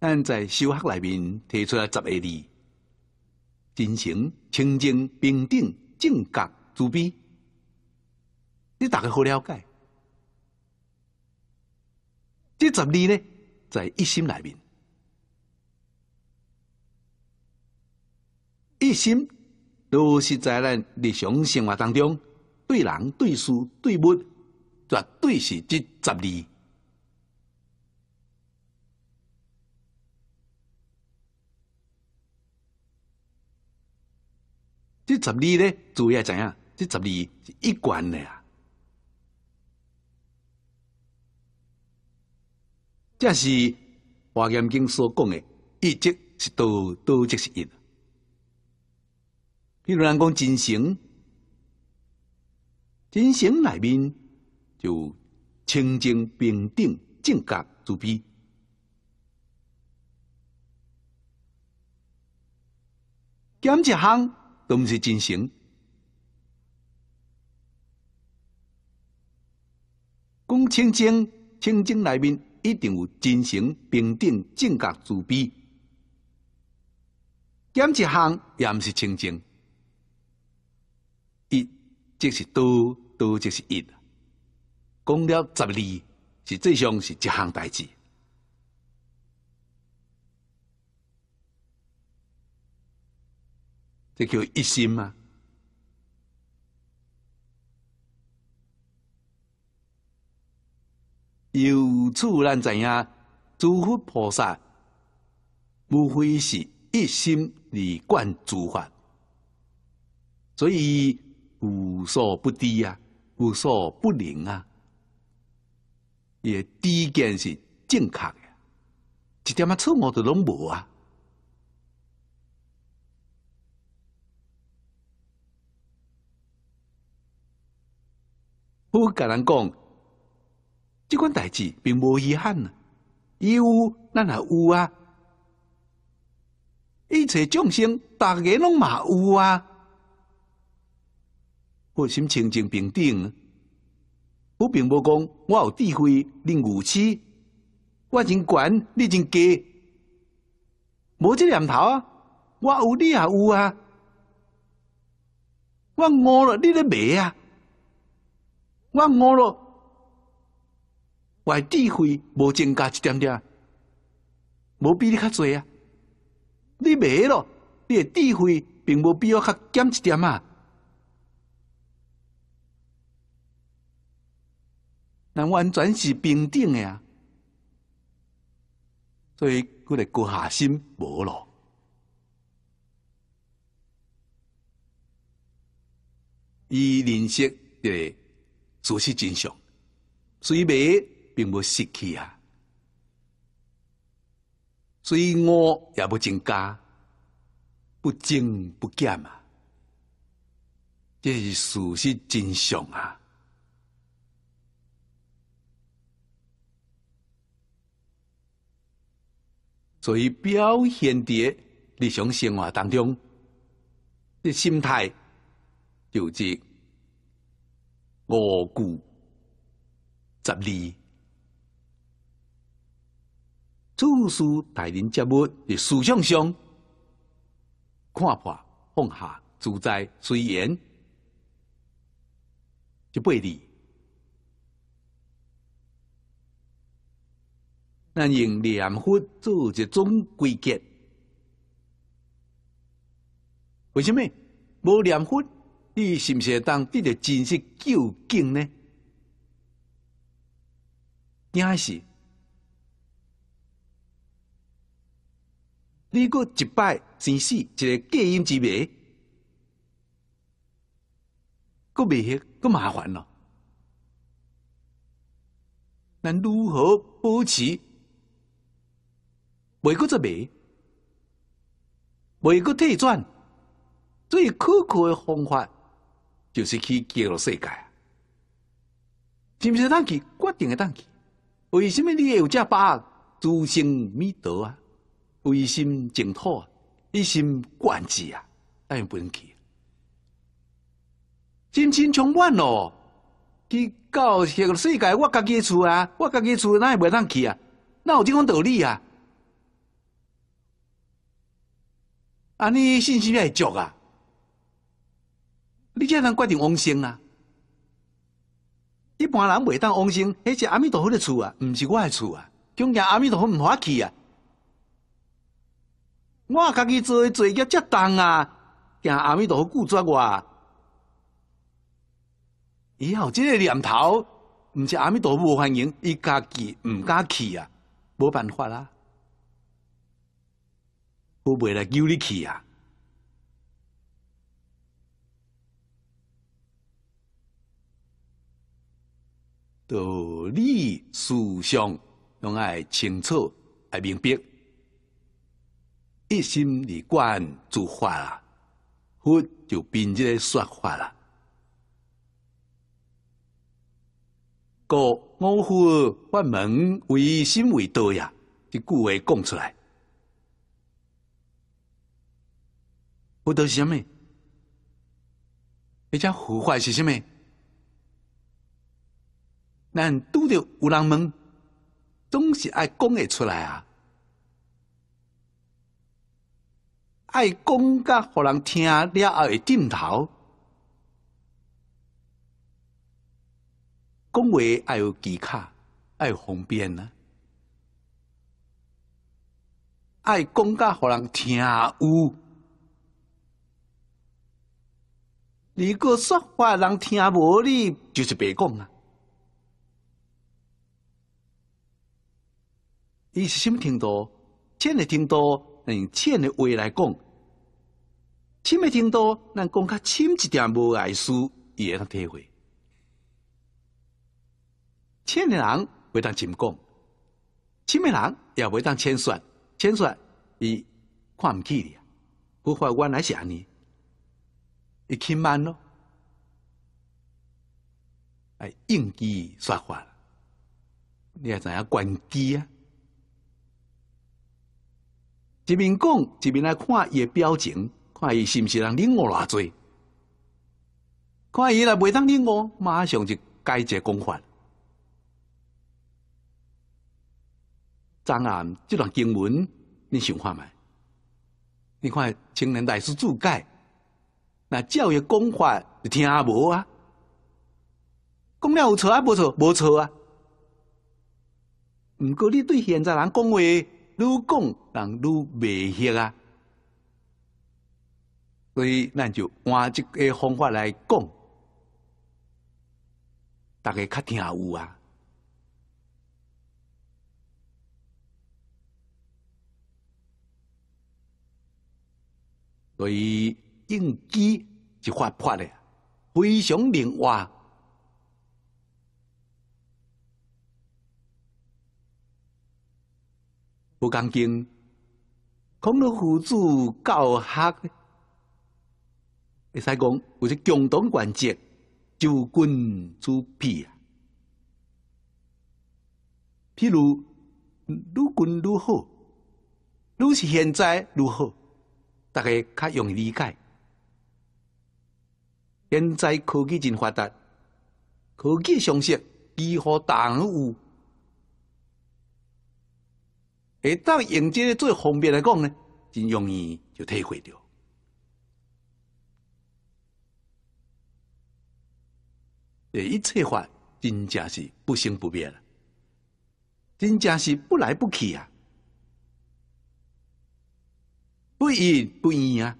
咱在小学内面提出来十个字：，真诚、清净、平等、正觉、慈悲。你大概好了解。这十二呢，在一心内面。一心，就是在咱日常生活当中，对人、对事、对物，绝对是这十二。这十二呢，主要怎样？这十二是一贯的啊。这是华严经所讲的，一即，是多，多即是一。比如讲，真诚，真诚内面就清净平等正觉慈悲，减一项都毋是真诚。讲清净，清净内面一定有真诚平等正觉慈悲，减一项也毋是清净。即是多，多即是一。讲了十二，实际上是一行代志，这叫一心吗？由此咱知影，诸佛菩萨无非是一心而观诸法，所以。无所不知啊，无所不能啊，也知见是正确的，一点么错误都拢无啊。我甲人讲，这款代志并无遗憾呢，有咱也有啊，一切众生，大家拢嘛有啊。无什么清净平等，我并无讲我有智慧，你无智，我真悬，你真低，无这念头啊！我有，你也有啊！我饿了，你咧卖啊！我饿了，我智慧无增加一点点，无比你较侪啊！你卖了，你的智慧并无比我较减一点啊！完全是平等的呀，所以我的过下心无了。伊认识的，事实真相，所以未并不失去啊，所以我也不增加，不增不减啊，这是事实真相啊。所以表现伫日常生活当中，的心态有这五句十二，处事待人接物伫思想上看破放下自在随缘，这八字。咱用念佛做一种归结，为什么无念佛？你是不是当得到真实究竟呢？假是，你过一摆生死，一个过因之谜，过未晓，过麻烦了。咱如何保持？未个这边，未个退转，最可靠的方法就是去揭露世界。是不是当去决定的当去？为什么你会有这把诸行密道啊？一心净土啊，一心观智啊，那又不能去。真心充满咯，去到这个世界，我家己厝啊，我家己厝哪会袂当去啊？哪有这种道理啊？啊！你信心也足啊！你这人决定往生啊！一般人袂当往生，迄是阿弥陀佛的厝啊，毋是我的厝啊，恐惊阿弥陀佛毋欢喜啊！我家己做作业遮重啊，惊阿弥陀佛拒绝我。以后即个念头，毋是阿弥陀佛无欢迎，伊家己毋敢去啊，无办法啦。我未来叫你去啊！道理思想，拢爱清楚爱明白，一心二观诸法啊，佛就变这个说法啊。各我佛法门为心为道呀，这句话讲出来。不得是什你而胡话是什么？难遇到有人问，总是爱讲的出来啊！爱讲噶，互人听了会点头。讲话爱技巧，爱方便呢。爱讲噶，互人听有。如果说话人听无理，就是白讲啊。伊是甚么程度？浅的程度，用浅的话来讲；深的程度，咱讲较深一点无碍事，伊会当体会。浅的人袂当真讲，深的人也袂当浅说，浅说伊看唔起你啊。古话原来是安尼。一起慢咯，哎，应急耍法，你也知影关机啊？一面讲，一面来看伊个表情，看伊是毋是让领悟偌济，看伊来袂当领悟，马上就改节讲法。张案这段经文，你想看咪？你看，青年大师注解。那教育讲法就听无啊，讲了有错啊，无错，无错啊。不过你对现在人讲话，愈讲人愈未听啊，所以咱就换一个方法来讲，大家较听有啊。所以。应机就发发了，非常灵活。不钢筋，讲到辅助教学，会使讲有者共同关节，就滚出皮啊。譬如，如何如好，如是现在如何，大家较容易理解。现在科技真发达，科技信息几乎都有。一到用这个最方便来讲呢，真容易就体会到。这一切法真正是不生不灭，真正是不来不去啊，不依不依啊。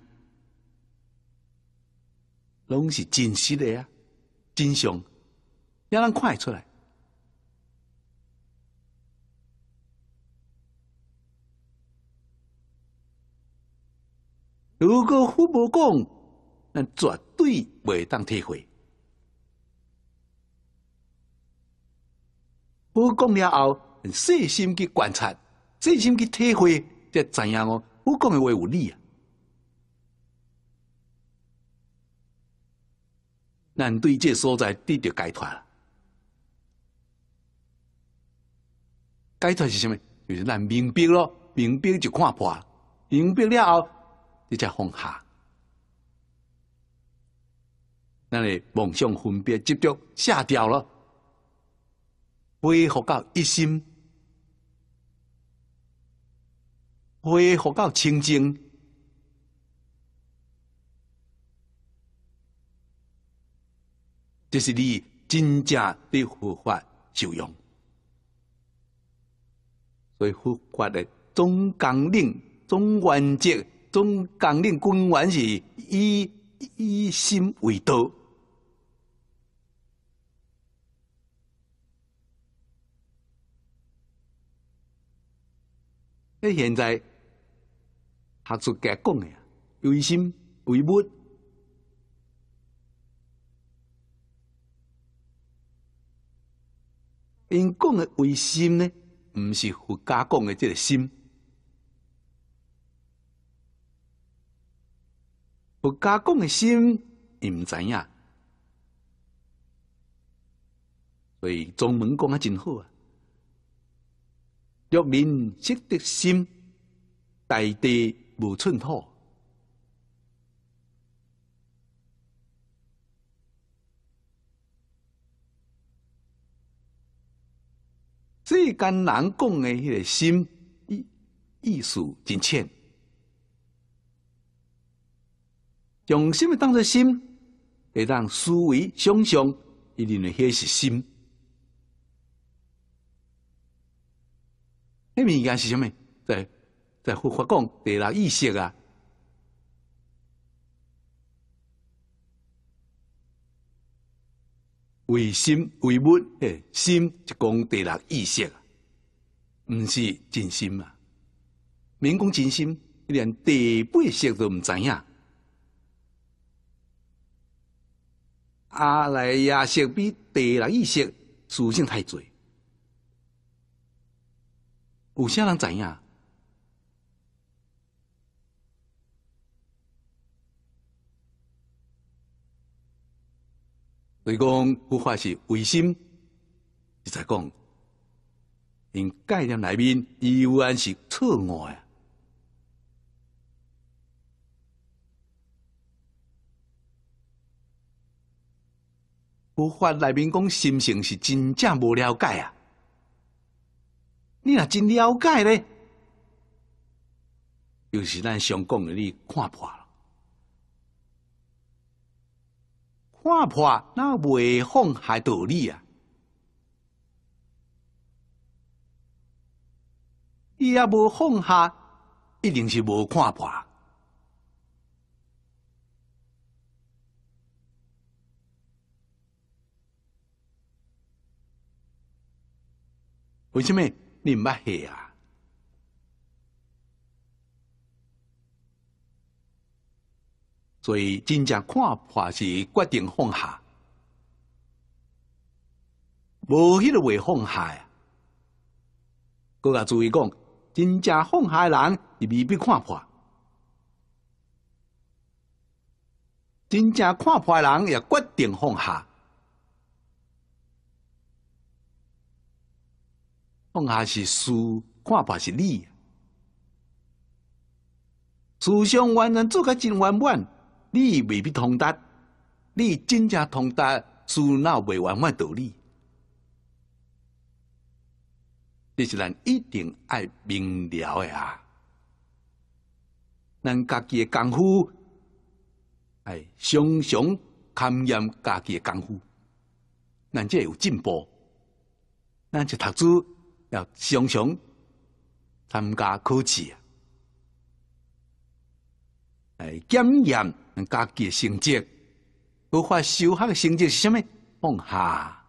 拢是真实的啊，真相，让人看会出来。如果无讲，咱绝对袂当体会。我讲了后，细心去观察，细心去体会，才知影哦，我讲的话有理啊。咱对这所在，得到解脱了。解脱是甚么？就是咱明白咯，明白就看破，明白了后，你才放下。那你梦想分别执着，下掉了，恢复到一心，恢复到清净。这是你真正对佛法受用，所以佛法的总纲领、总原则、总纲领根源是以以心为道。那现在学术己讲的呀，唯心唯物。因讲的为心呢，毋是佛家讲的即个心。佛家讲的心，伊毋知影，所以中文讲啊，真好啊。若人积德心，大地无寸土。世间人讲的迄个心意意思真浅，将心当作心，会当思维想象，伊认为迄是心。迄物件是虾米？在在佛法讲第六意识啊。为心为物，诶，心就讲第六意识，唔是真心啊！民讲真心，连第八识都唔知影。阿赖耶识比第六意识属性太侪，有啥人知影？所以讲，佛法是唯心，你在讲，因概念内面依然是错误的。佛法内面讲心性是真正无了解啊！你若真了解呢，又是咱常讲的你看破。看破那未放下道理啊，伊阿未放下，一定是无看破。为什么你唔捌去啊？所以真正看破是决定放下，无迄个话放下。各位注意讲，真正放下人是未必看破，真正看破人也决定放下。放下是输，看破是利。思想完全做个真圆满。你未必通达，你真正通达，是那未完万道理。这是咱一定爱明了的啊！咱家己诶功夫，哎，常常考验家己诶功夫，咱即有进步，咱就读书要常常参加考试，哎，检验。家己的成绩，无法修学的成绩是甚么？放下，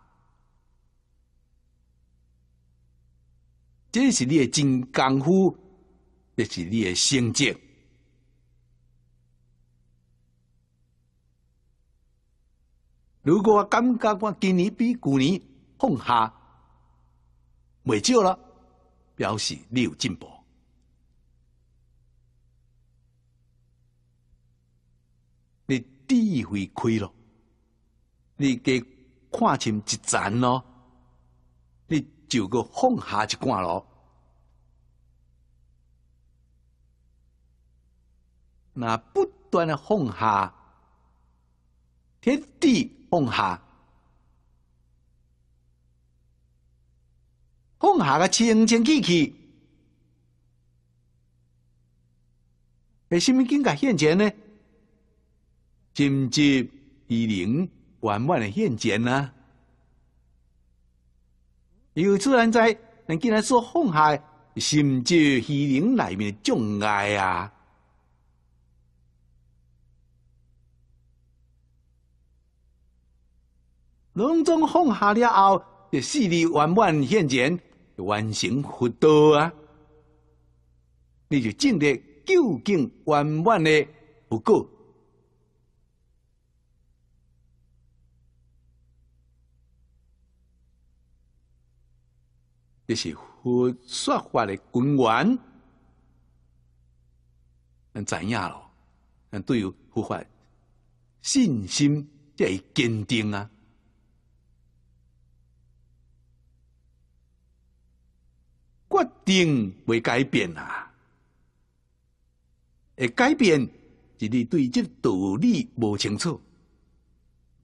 这是你的真功夫，这是你的成绩。如果我感觉我今年比去年放下，未少了，表示你有进步。智慧开了，你给看清一层咯，你就搁放下一挂咯。那不断的放下，彻底放下，放下个清清气气，会什么境界现前呢？甚至夷陵圆满的现前呢？有自然灾害，你然所放下，甚至夷陵内面的障碍啊！隆重放下了后，这势力圆满现前，完成福多啊！你就证得究竟圆满的不够。这是佛说法的根源，咱影了，咱对佛法信心会坚定啊，决定未改变啊，会改变是是对这道理无清楚，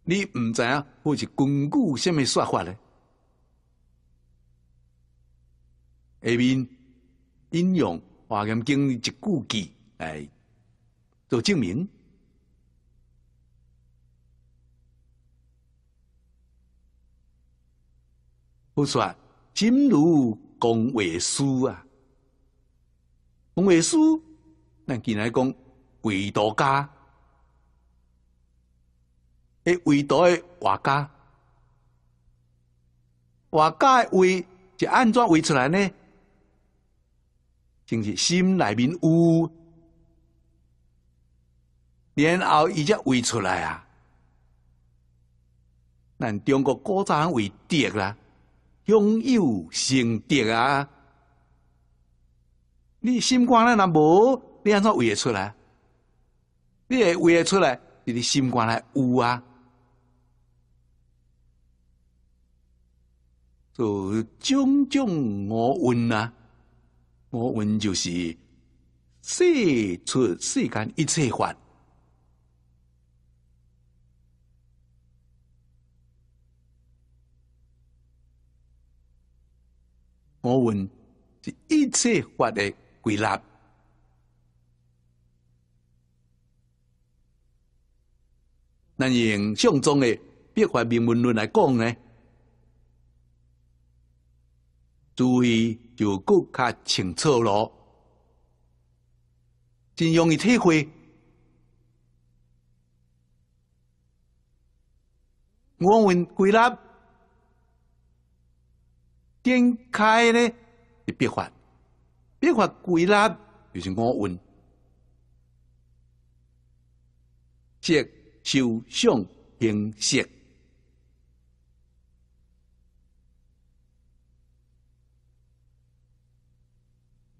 你唔知啊，或是根据什么说法咧？下面引用华严经一句句来做证明。不说金如公为书啊，公伟书，今进来讲为道家，诶，为道的画家，画家的画是安怎画出来呢？就是心里面有，然后伊才会出来啊。咱中国古早为德啦，拥有成德啊。你心肝内若无，你安怎会出来？你会会出来，你的心肝内有啊。就种种我闻啊。我问就是：世出世间一切法，我问是一切法的归纳。那用上中的《别坏别问论》来讲呢？注意。就搁较清楚咯，真容易体会。我问归纳，点开呢？是变法，变法归纳就是我问，即抽象呈现。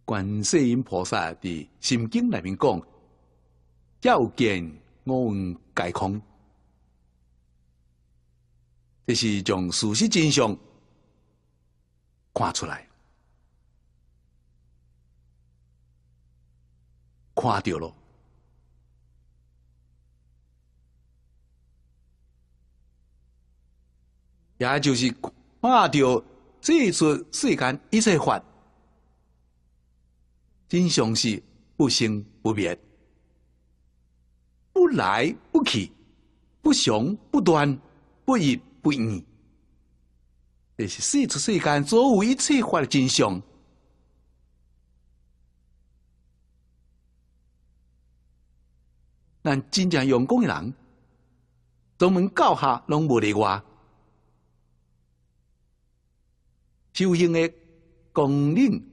观世音菩萨的《心经》内面讲：“要见我皆空”，这是从事实真相看出来，看到了，也就是看到这一世间一切法。真相是不生不灭，不来不去，不雄不断，不依不倚。这是世出世间所有一切法的真相。但真正用功的人，宗门教下拢无例外，修行的功领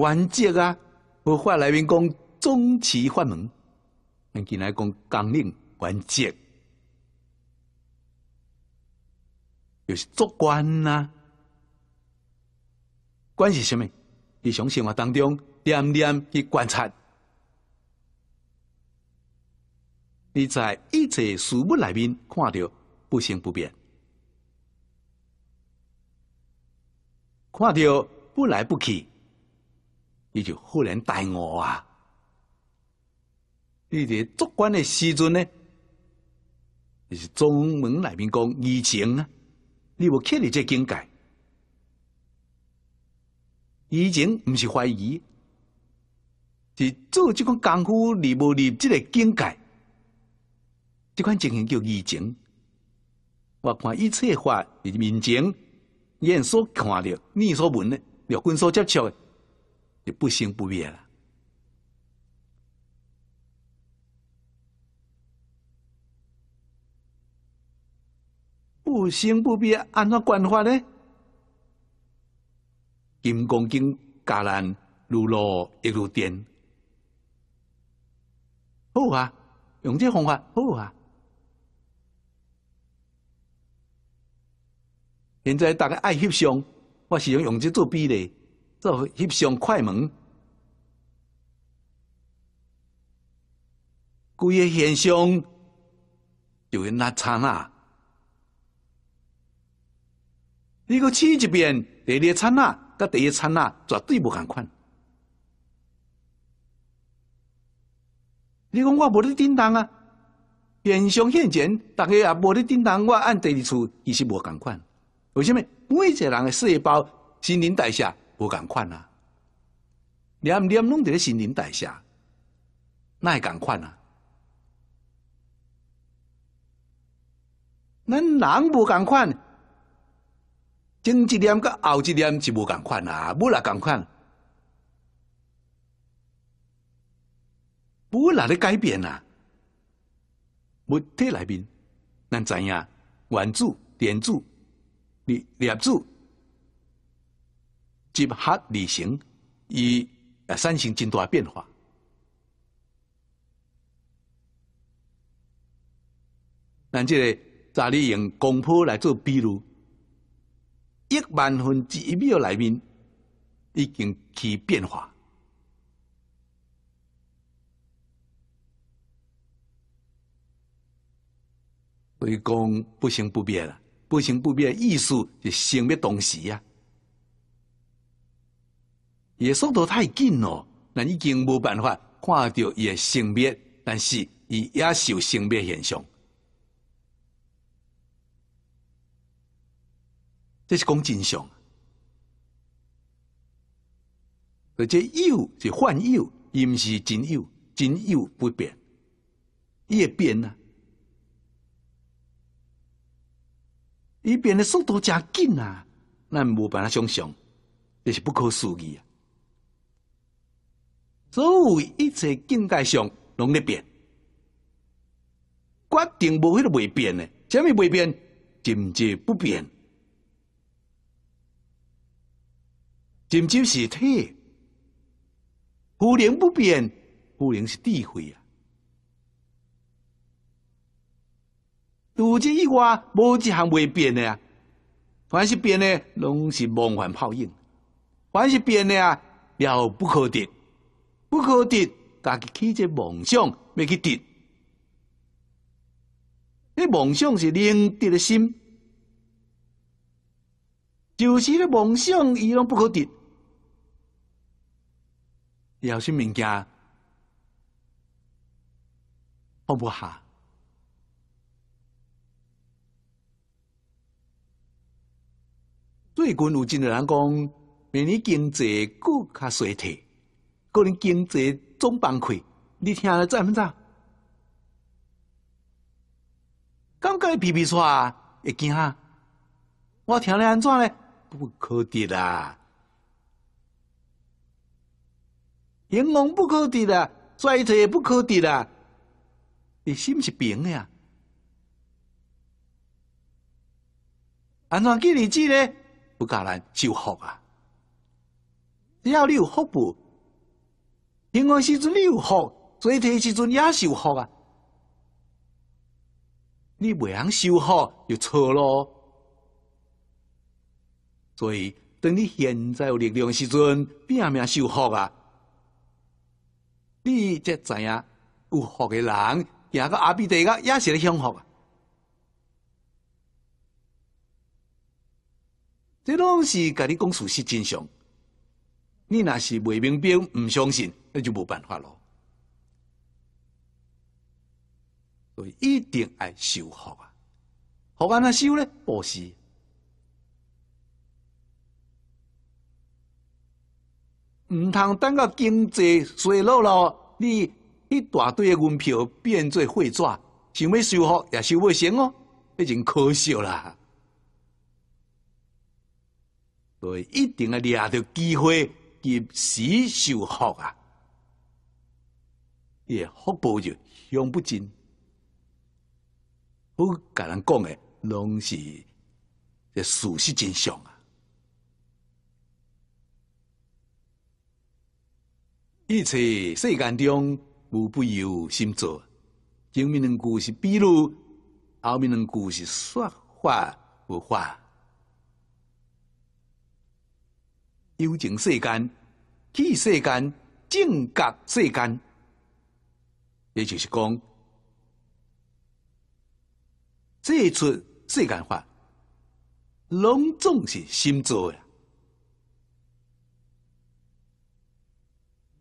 原则啊！佛法里面讲终其法门，今来讲纲领原则，就是做官呐。观是什？么？日常生活当中点点去观察，你在一切事物里面看到不生不变，看到不来不去。伊就忽然大悟啊！你伫做官的时阵呢，是中门内面讲义情啊。你无去你这境界，义情唔是怀疑，是做这款功夫离无离这个境界，这款情形叫义情。我看一切话是前伊眼所看到，你所闻的，六根所接触。就不生不灭了，不生不灭安怎观法呢？金刚经伽蓝如露亦如电，好啊，用这方法好啊。现在大家爱翕相，我是用用这做比的。做翕相快门，贵个现象就会那产啊。你讲起一遍，第二刹那，甲第个刹那绝对无共款。你讲我无伫叮当啊，现象现前，大家也无伫叮当。我按第二处，伊是无共款。为什么每一个人的事业包、心灵代谢。无共款啊！念念拢伫咧心灵大下，会共款啊！咱人无共款，前一念甲后一念是无共款啊！无啦共款，无啦咧改变啊！物体内面，咱知影原注、电注、立立注。集合而成，伊产生真大变化。咱即个早哩用公婆来做比如，一万分之一秒内面已经起变化，所以讲不生不变啦，不生不变意思是生灭同时啊。也速度太紧了，咱已经无办法看到伊的生灭，但是伊也有生灭现象。这是讲真相。而且有是幻有，伊毋是真有，真有不变，伊会变呐。伊变的速度真紧啊，咱无办法想象，这是不可思议啊！所谓一切境界上，拢在变。决定无迄个未变的，什么未变？境界不变，境界是体。有灵不变，有灵是智慧啊！除这以外，无一项未变的啊！凡是变的，拢是梦幻泡影；凡是变的啊，了不可得。不可得，家己起这梦想，要去得。那梦想是令得的心，就是咧梦想，伊拢不可得。有些物件，不不下，最近有真的人讲，明年经济更较衰退。个人经济总崩溃，你听了怎样？怎？感觉皮皮说会惊啊！我听了安怎呢？不可得啦，勇猛不可得啦，衰衰也不可得啦。你心是冰的呀？安怎跟日讲呢？不嫁人就福啊！只要你有福报。平安时阵你有学，衰退时阵也有福啊！你未晓修学就错咯。所以，当你现在有力量时阵，拼命修福啊！你才知影有福嘅人，人家阿弥陀伽也是咧享福啊！这拢是甲你讲事实真相。你若是未明白，毋相信，那就无办法咯。所以一定爱修复啊！何安那修咧？博士，唔通等到经济衰落咯，你一大堆的银票变做废纸，想要修复也修不成哦，已经可惜啦。所以一定要抓住机会。业时受福啊，也福报就享不尽。我甲人讲的，拢是这事实真相啊。一切世间中，无不由心作，前面两句是比如；后面两句是说话不话。幽情世间，气世间，静觉世间，也就是讲，这出世间法，拢总是心做的，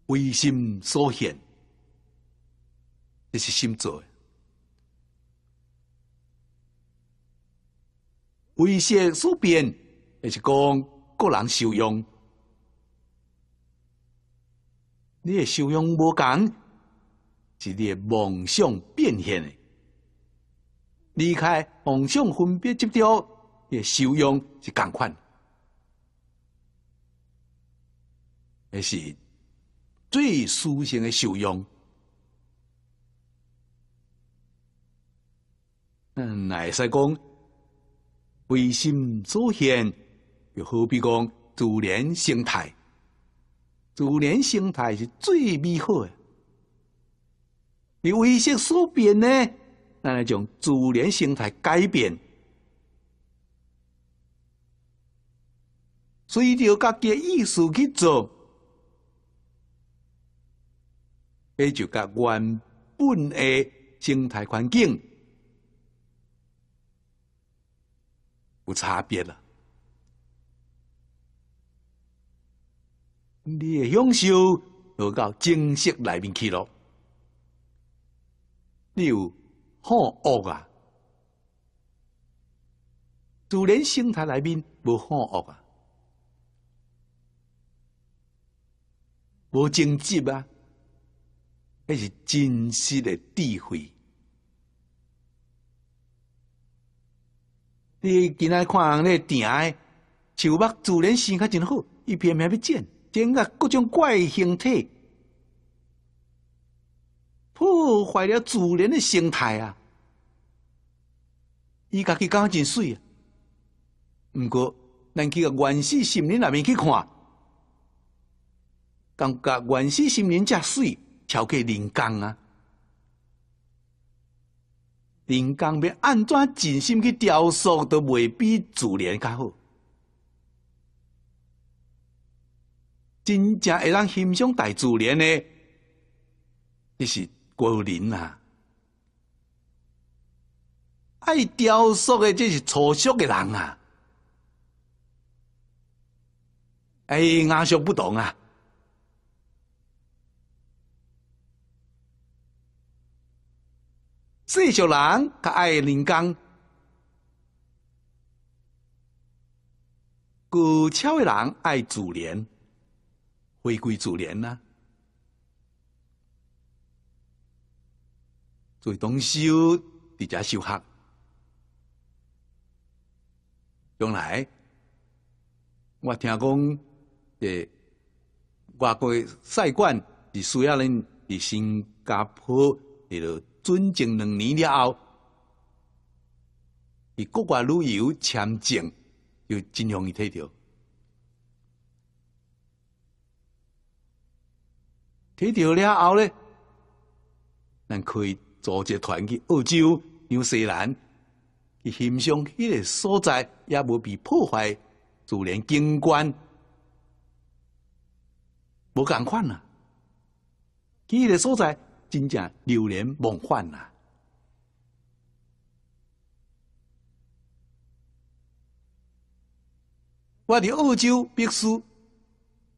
唯心所现，这是心做。唯识所变，也是讲个人受用。你的修养无同，是你梦想变现诶。离开梦想，分别执着，嘅修养是同款，系是最舒心的修养。但内使讲，微心所现，又何必讲自然生态？自然生态是最美好的。你为所所变呢，那来将自然生态改变，所以就各家艺术去做，也就跟原本的生态环境有差别了。你的享受落到正式内面去咯，你有好恶啊？自然生态内面无好恶啊，无精致啊，迄是真实的智慧。你今仔看人咧种诶，树木自然生开真好，一片片要剪。顶啊各种怪形体，破坏了自然的生态啊！伊家己讲真水啊，毋过咱去个原始森林内面去看，感觉原始森林遮水，超过人工啊！人工要安怎尽心去雕塑，都未比自然较好。真正会让人欣赏大自然呢？这是高人啊！爱雕塑的，这是粗俗的人啊！哎，阿叔不懂啊！世俗人较爱人工，古巧的人爱自帘。回归自然啦，做东西伫遮修学。将来我听讲，诶，外国赛馆是需要恁伫新加坡迄落尊敬两年了后，伫国外旅游签证又尽量去摕着。睇到了后咧，咱可以组一团去澳洲、纽西兰，去欣赏迄个所在，也无比破坏自然景观无共款啊！迄个所在真正流连忘返啊！我伫澳洲必输，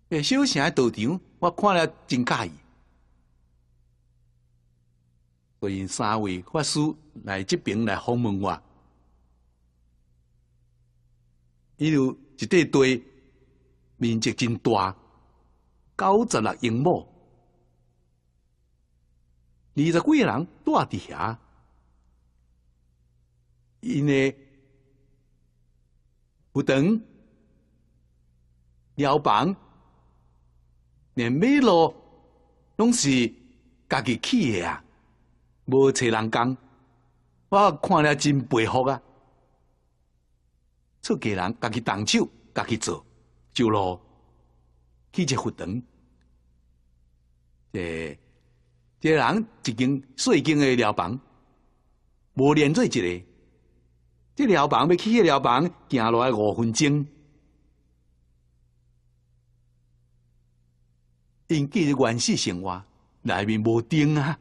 诶，小城诶，赌场。我看了真介意，所以三位法师来这边来访问我。伊有一块地，面积真大，九十六英亩。几个人住伫遐，因为有灯、疗房。连马路拢是家己起的啊，无找人工，我看了真佩服啊！出家人家己动手，家己做，就咯。去一佛堂，这这人一间细间诶寮房，无连做一个。这寮房要去寮房，行落来五分钟。因记得原始生活，内面无灯啊，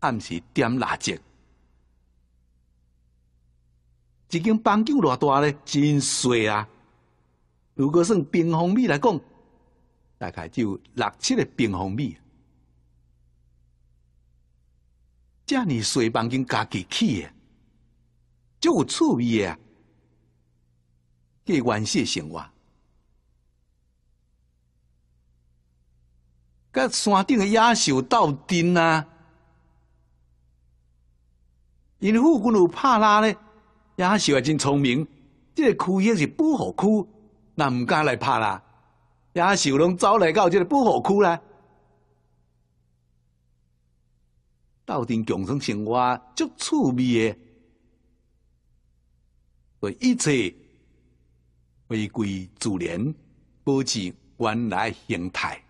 暗时点蜡烛。一间房间偌大咧，真小啊！如果算平方米来讲，大概只有六七个平方米。遮尔小房间家己起诶，足有趣味啊！过原始生活。山顶诶野兽斗阵呐，因附近有扒拉嘞，野兽啊，真聪明。这个区域是保护区，那毋敢来怕拉。野兽拢走来到这个保护区啦，斗阵共生生活足趣味诶，所以一切回归自然，保持原来形态。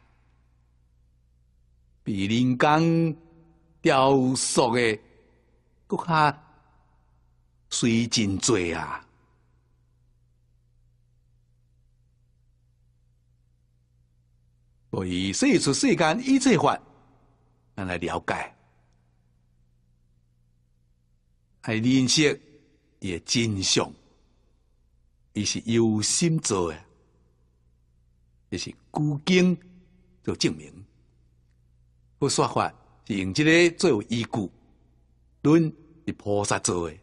比人工雕塑的阁下水真多啊！所以写出世间一切法，咱来了解，来认识也真相，伊是有心做诶，伊是古经做证明。不说法是用这个作为依据，论是菩萨做的，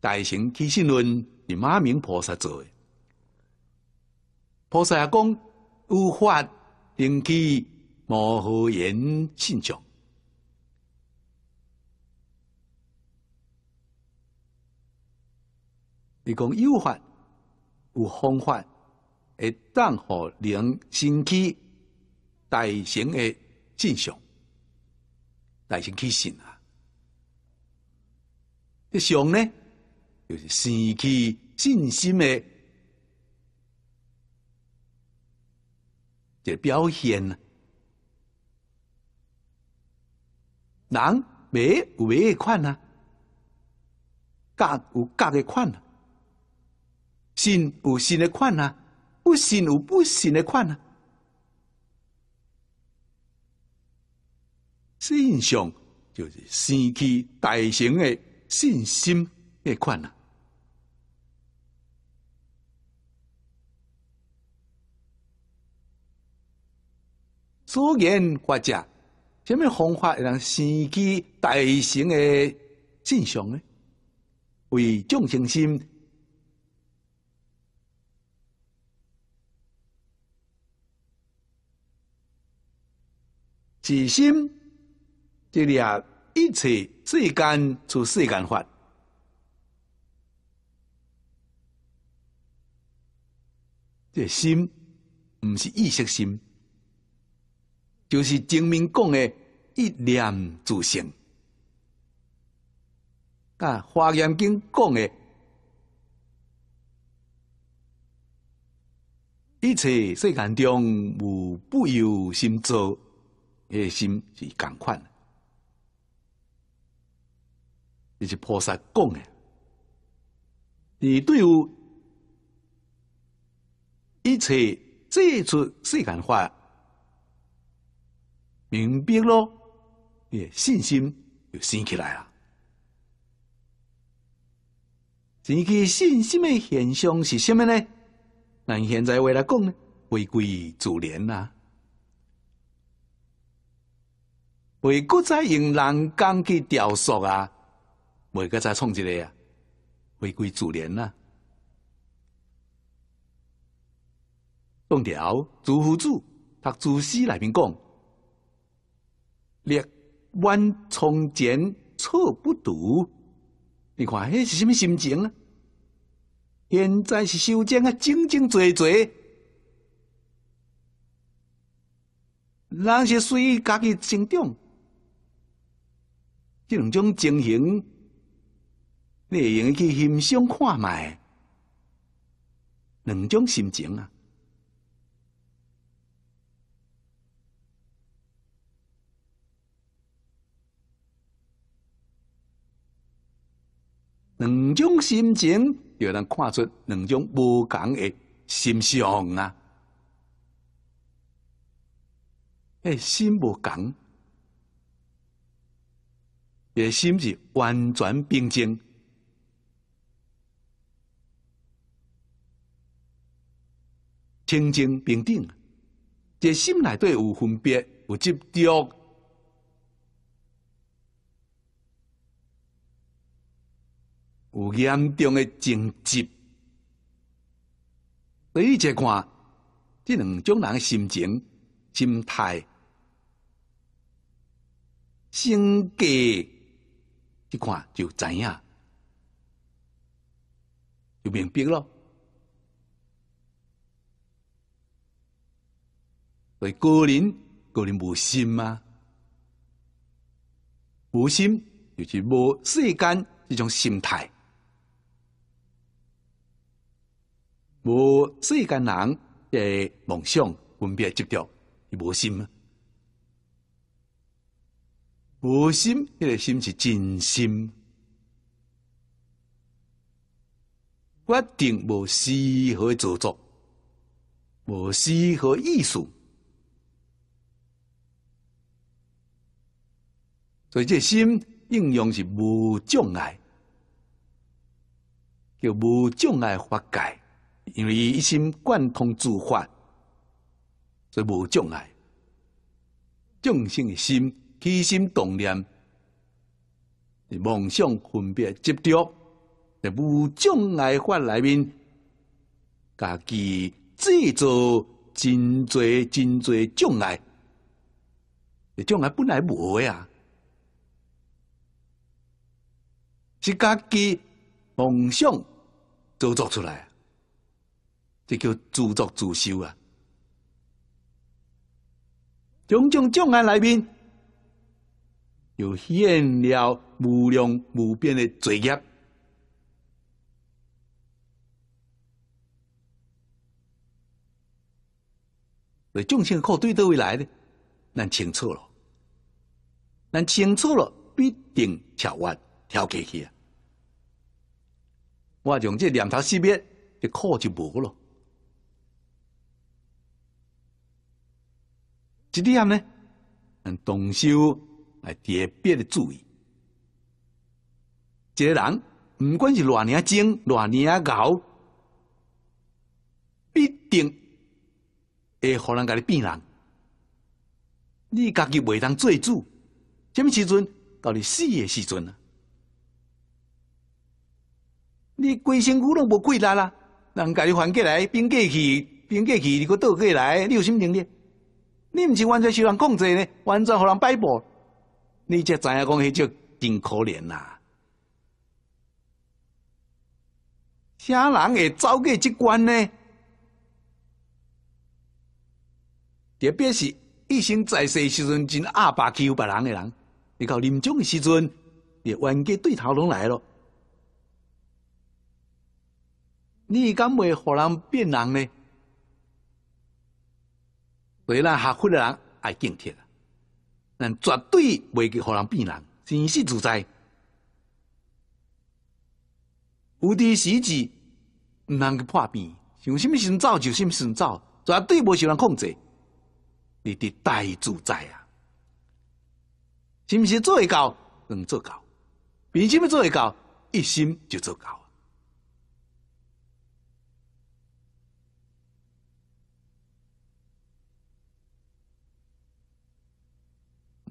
大乘起信论是马明菩萨做的。菩萨讲有法令其魔和言信众。你讲有法有方法，会当何令信起？大型的进象，大型气象啊！这象呢，就是失去信心的这表现。人有有几款啊？甲有甲的款啊？信有信的款啊？不信有不信的款啊？信心就是生起大乘的信心那款啊。诸言国家，什么方法让生起大乘的信心呢？为众生心。自心。这里啊，一切世间出世间法，这心毋是意识心，就是前面讲的“一念自性”。啊，《华严经》讲的“一切世间中无不由心造”的心是共款。你是菩萨讲的，你对于一切这出世间话明白咯，你信心就升起来了。这个信心的现象是什么呢？那现在话来讲呢，回归自然啦，国再用人工去雕塑啊。袂阁再创一个啊！回归自然啦，放朝朱夫子，读朱熹》内面讲，力挽从前错不读。你看，迄是甚物心情啊？现在是修正啊，正正做做，人是随家己成长，这两种情形。你会用去欣赏看卖，两种心情啊，两种心情，就通看出两种无同的心相啊。诶，心无同，个心是完全平静。清静平定，一心内底有分别，有执着，有严重的情执。你一看这两种人的心情、心态、性格，一看就知影，就明白咯。所以，个人个人无心嘛，无心就是无世间即种心态，无世间人的梦想分别执着，无心嘛。无心，迄个心是真心，决定无丝毫做作，无丝毫艺术。所以，这心应用是无障碍，叫无障碍法解，因为一心贯通诸法，所以无障碍。众生的心起心动念，梦想分别执着，在无障碍法里面，家己制造真多真多障碍。障碍本来无呀。是家己梦想做做出来，这叫自作自受啊！种种障碍内面，又显了无量无边的罪业。为众生苦对对未来的，咱清楚了，咱清楚了，必定超冤。跳过去啊！我从这念头熄灭，这苦就无咯。这点呢，动手来特别的注意。一个人，不管是偌年精、偌年老，必定会互人家的变人。你家己袂当做主，什么时阵到你死的时阵啊？你规身躯拢无气力啦，人家你翻过来，平过去，平过去，你阁倒过来，你有啥能力？你毋是完全受人控制呢，完全互人摆布。你才知影讲，迄种真可怜啦。啥人会走过这关呢？特别是一生在世时阵真阿爸负别人的人，你到临终的时阵，你冤家对头拢来了。你敢袂互人变人呢？为咱合会的人爱敬天，啊，咱绝对袂去互人变人，真死自在，无敌死志，毋通去破病，想甚么阵走就甚么阵走，绝对无受人控制，你的大自在啊！是毋是做会到能做到？凭什么做会到？一心就做到。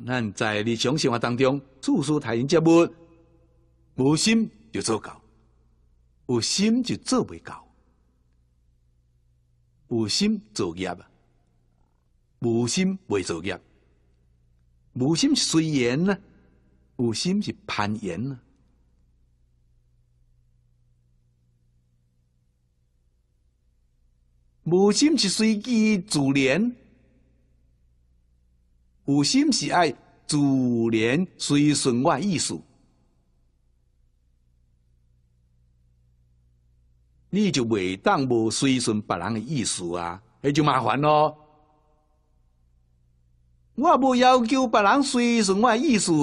咱在日常生活当中，处处谈植物，无心就做到，有心就做未到。无心作业无心未作业，无心是随缘呢，有心是攀缘呢，无心是随机自然。有心是爱主然随顺我意思，你就袂当无随顺别人的意思啊，那就麻烦咯。我无要求别人随顺我意思，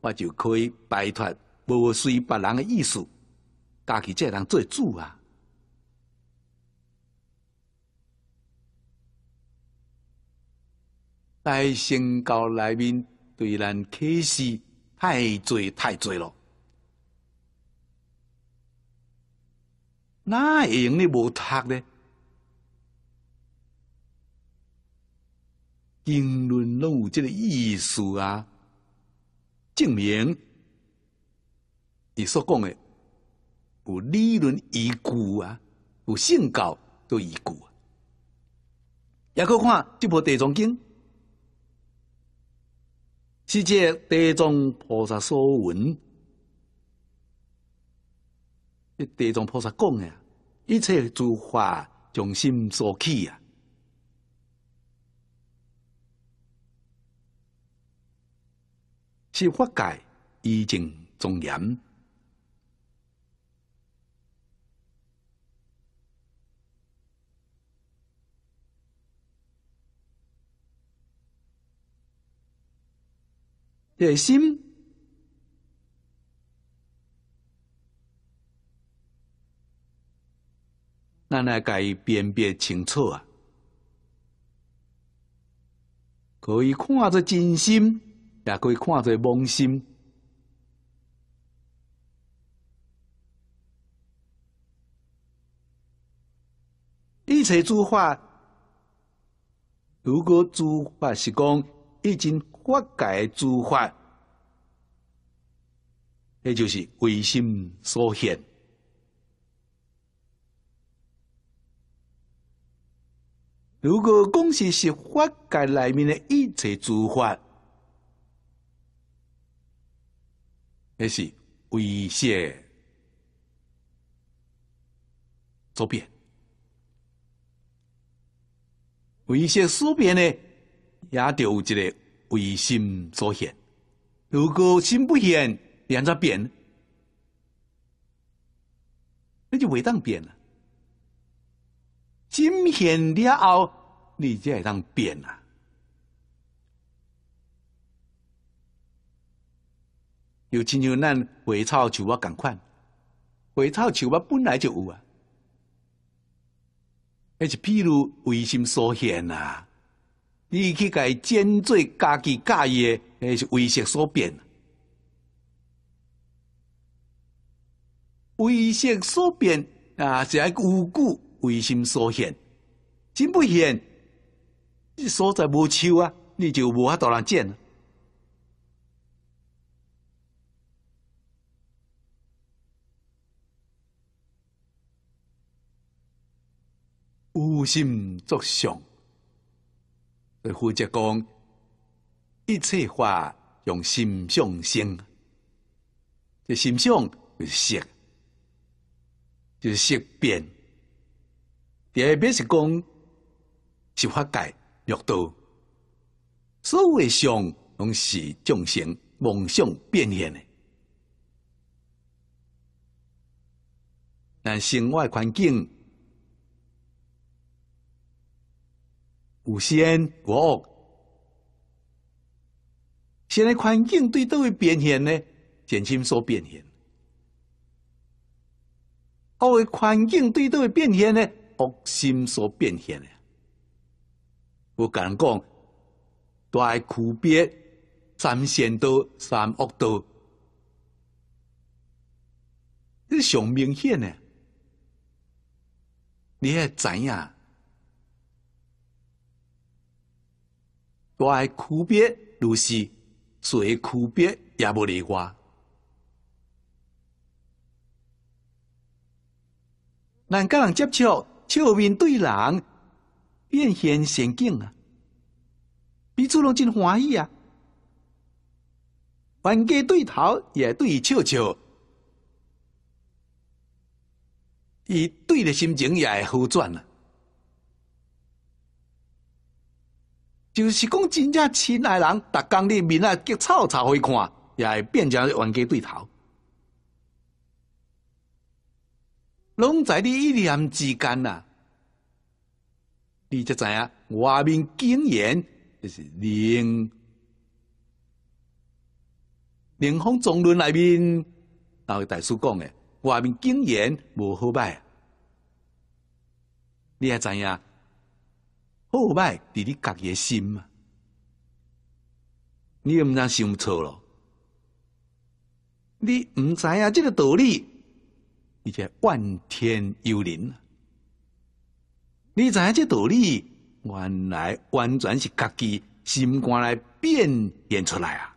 我就可以摆脱无随别人的意思，家己这人做主啊。在圣教内面，对咱启示太侪太侪了，哪会用你无读呢？经论拢有这个意思啊，证明你所讲的有理论依据啊，有圣教都依据啊，也可看这部《地藏经》。是借地藏菩萨所闻，地藏菩萨讲呀，一切诸法从心所起呀，是法界已经庄严。个心，咱来该辨别清楚啊！可以看作真心，也可以看作妄心。一切诸法，如果诸法是讲已经。法界诸法，那就是唯心所现。如果讲是是法界内面的一切诸法，那是唯邪，左边，唯邪左边呢，也着有一个。为心所现，如果心不现，安怎变，那就未当变了。心现了后，你才会当变啊。又亲像咱花草树木赶款，花草树木本来就有啊。而且，譬如为心所现啊。你去甲伊拣做家己喜欢的，那是为性所变。为性所变啊，是爱无故为心所现。真不现，你所在无笑啊，你就无法度人见了。无心作相。在负责讲，一切法用心相生，这心相就是色，就是色变。第二便是讲，是法界六道，所有相拢是众生梦想变现的，但活外环境。有先无恶，先的环境对都会变现呢，减轻所变现；恶的环境对都会变现呢，恶心所变现。的。我敢讲，在区别三善多三恶道，这上明显呢，你也知呀。我爱区别如是，所以别也无例我。人家人接触，笑面对人，变现仙境啊，彼此拢真欢喜啊。冤家对头也对笑笑，伊对的心情也会好转啊。就是讲，真正亲爱人，逐工你面啊，结草查会看，也会变成冤家对头。拢在你一念之间啊，你才知影外面经言就是灵灵峰总论内面，那位大师讲的，外面经言无好歹，你也知影。好歹伫你家己的心嘛，你毋知想错了。你毋知影这个道理，而且万天幽灵，你知这道理，原来完全是家己心肝来变现出来啊。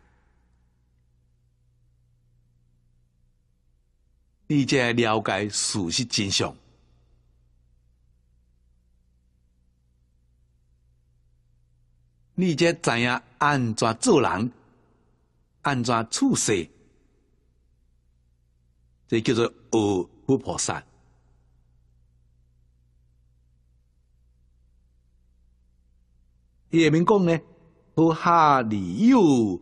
你才了解事实真相。你才知影安怎做人，安怎处事，这叫做恶不破善。下面讲呢，无下理有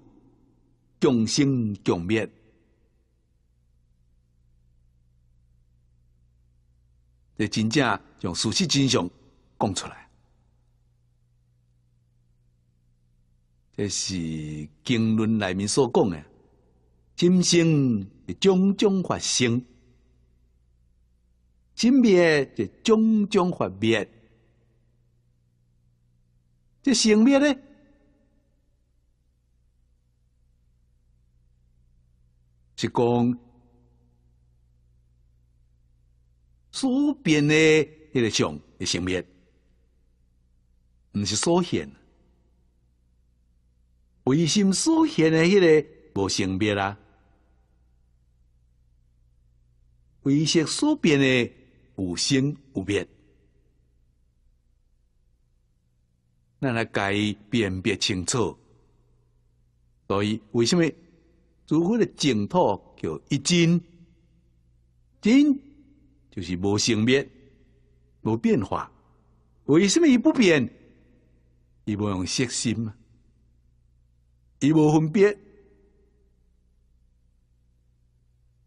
共生共灭。这真正用事实真相讲出来。这是经论内面所讲的，今生就种种法生，心灭就种种法灭。这成灭呢，是讲所变的一个相的成灭，不是所现。唯心所现的迄个无性别啦，唯识所变的有生无变，咱来该辨别清楚。所以为什么所谓的净土叫一真？真就是无性别、无变化。为什么一不变？一不用色心吗？伊无分别，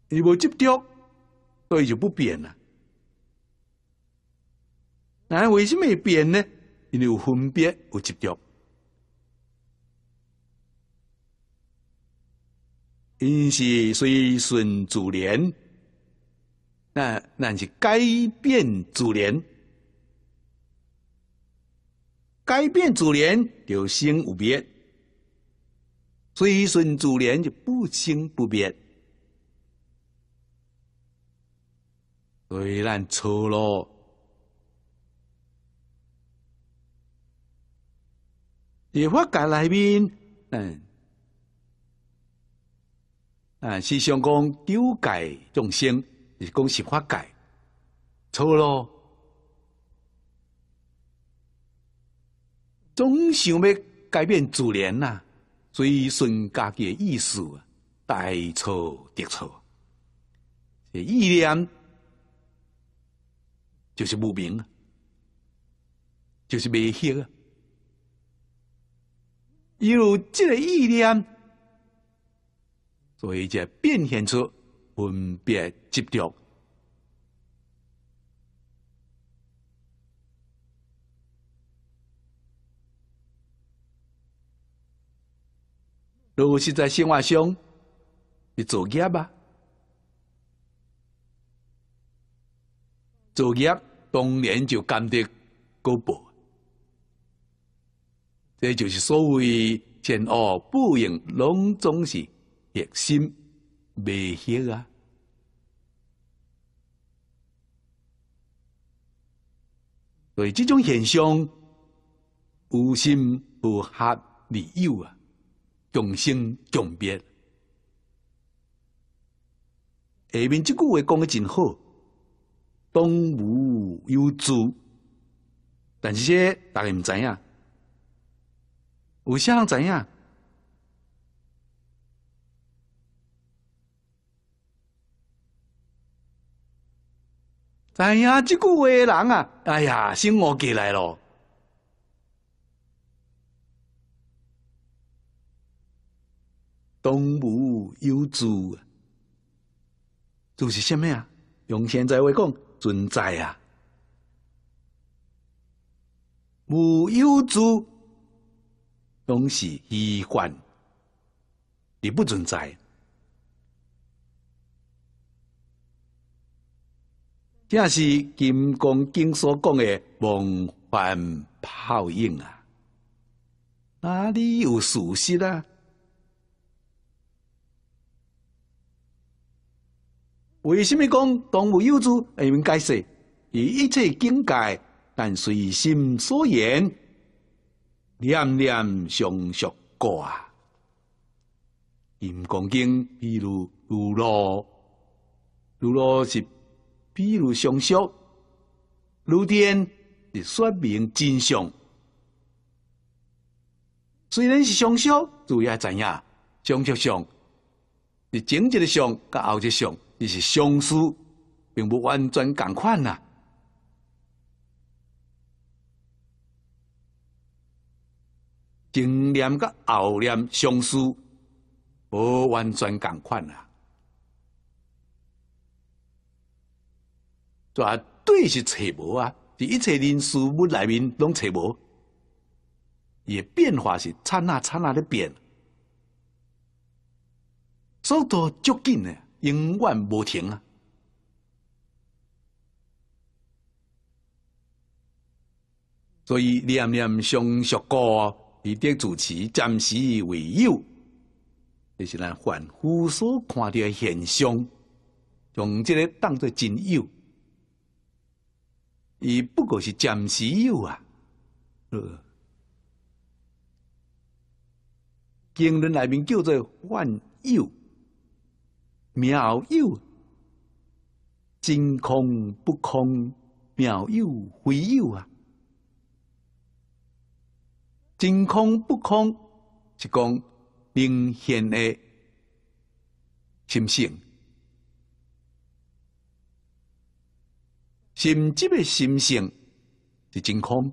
伊无执着，所以就不变啦。那为什么变呢？因为有分别，有执着。因是随顺自然，那那是改变自然，改变自然就生无别。随顺自然就不生不灭。虽然错了，佛法界内面，嗯，啊，时常讲修界众生，是讲是法界，错了，总想要改变自然呐。最顺家的意思啊，错、特错，这意念就是不明啊，就是未晓啊。有这个意念，所以就变现出分别执着。都是在生活上，你作业啊，作业当然就干得够薄，这就是所谓“前恶不应，隆中是热心未歇”啊。所以这种现象无心不合理由啊。共生共别，下面这句话讲的真好，东吴有主，但是说大家唔知呀，有啥人知呀？知呀，这句话人啊，哎呀，先我过来咯。动吴有主，主是什么啊？用现在话讲，存在啊。无有主，拢是虚幻，你不存在。这是《金刚经》所讲的梦幻泡影啊，哪里有事实啊？为什么讲动物幼主？会用解释：以一切境界，但随心所言，念念相续过啊！因恭敬，比如如罗，如罗是，比如相续，如电是说明真相。虽然是相续，主要怎样？将就上，是前一个相，甲后一个相。伊是相思，并不完全同款呐。前念甲后念相思，无完全同款啊。绝对是找无啊，伫一切人、事物内面拢找无，伊诶变化是刹那刹那的变，速度足紧诶。永远无停啊！所以念念相续歌，以的主持暂时为有，你是咱凡夫所看到的现象，用这个当作真有，伊不过是暂时有啊。经论内面叫做幻有。妙有，真空不空，妙有非有啊！真空不空，是讲明显的心性，心即的心性是真空。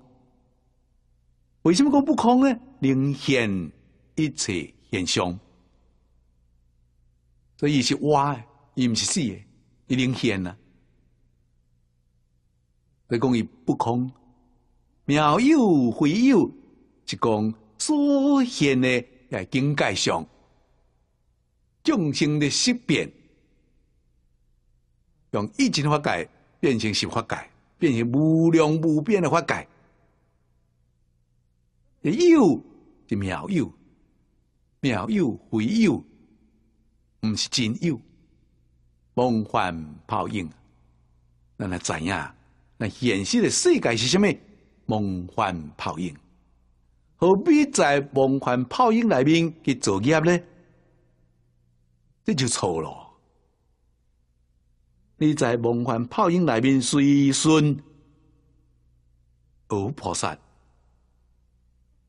为什么讲不空呢？明显一切现象。所以是活伊毋是死诶，伊定现啊。所以讲，伊不空妙有非有，是讲所现诶境界上，众生的识变，从一诶法界变成十法界，变成无量无边的法界。有是妙有，妙有非有。毋是真有梦幻泡影，咱来知影，那现实的世界是虾米？梦幻泡影，何必在梦幻泡影内面去作业呢？这就错了。你在梦幻泡影内面随顺而菩萨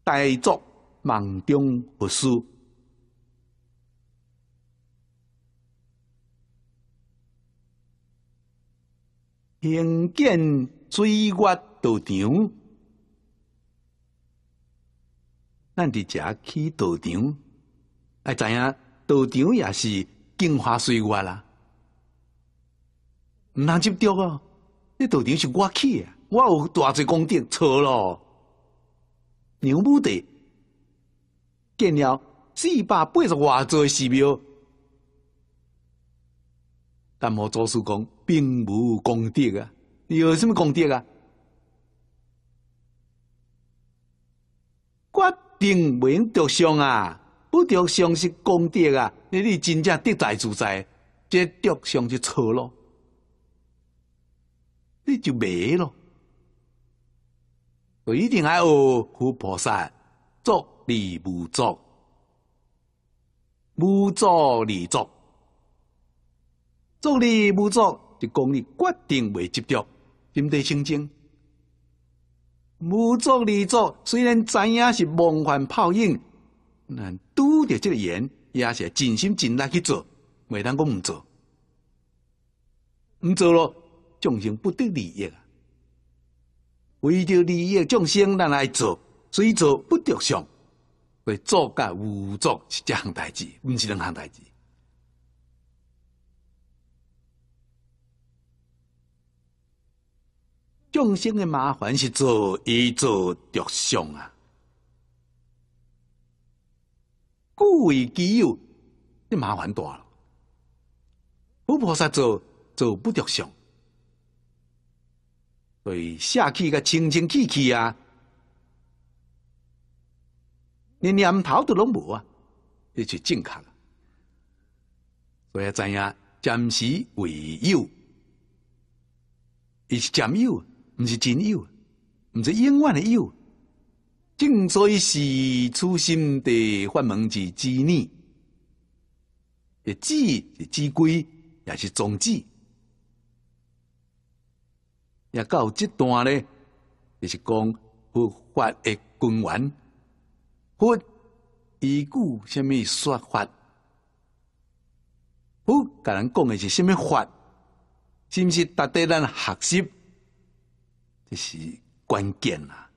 大作梦中不思。兴建水月道场，咱伫遮起道场，爱知影道场也是镜华水月啦。毋通接着哦，迄道场是我起啊，我有大座功德，错咯。牛母地建了四百八十外座寺庙。但莫祖师讲，并无功德啊！有什么功德啊？我定未用着相啊！不着相是功德啊！你真正自在自在，这着相就错了，你就没了。我一定爱学菩萨作礼不作，不作礼作。做你无做，就讲你决定袂执着，心地清净。无做你做，虽然知影是梦幻泡影，但拄着这个缘，也是尽心尽力去做，袂当讲唔做。唔做咯，众生不得利益啊！为着利益众生，咱来做，所以做不得上，为作甲无作是一项代志，唔是两项代志。众生的麻烦是做一做着想啊，故为己有，这麻烦大了。佛菩萨做做不着想，所以下气个清清气气啊，连念头都拢无啊，那就正确了。所以知影暂时为有，一是占有。毋是真有，毋是永远的有。正所以是初心的法门是知念，是知是知归，也是宗旨。也到这段呢，就是讲佛法的根源。佛依故什么说法？佛甲人讲的是什么法？是毋是值得咱学习？这是关键啊！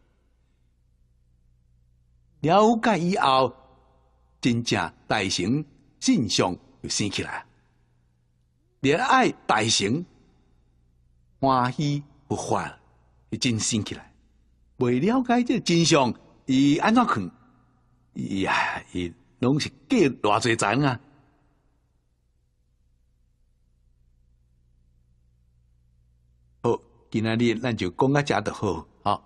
了解以后，真正大成信相就升起来，热爱大成，欢喜不欢已经升起来。未了解这真相，伊安怎看？伊啊，伊拢是计偌侪层啊！今仔日，咱就讲下遮得好啊。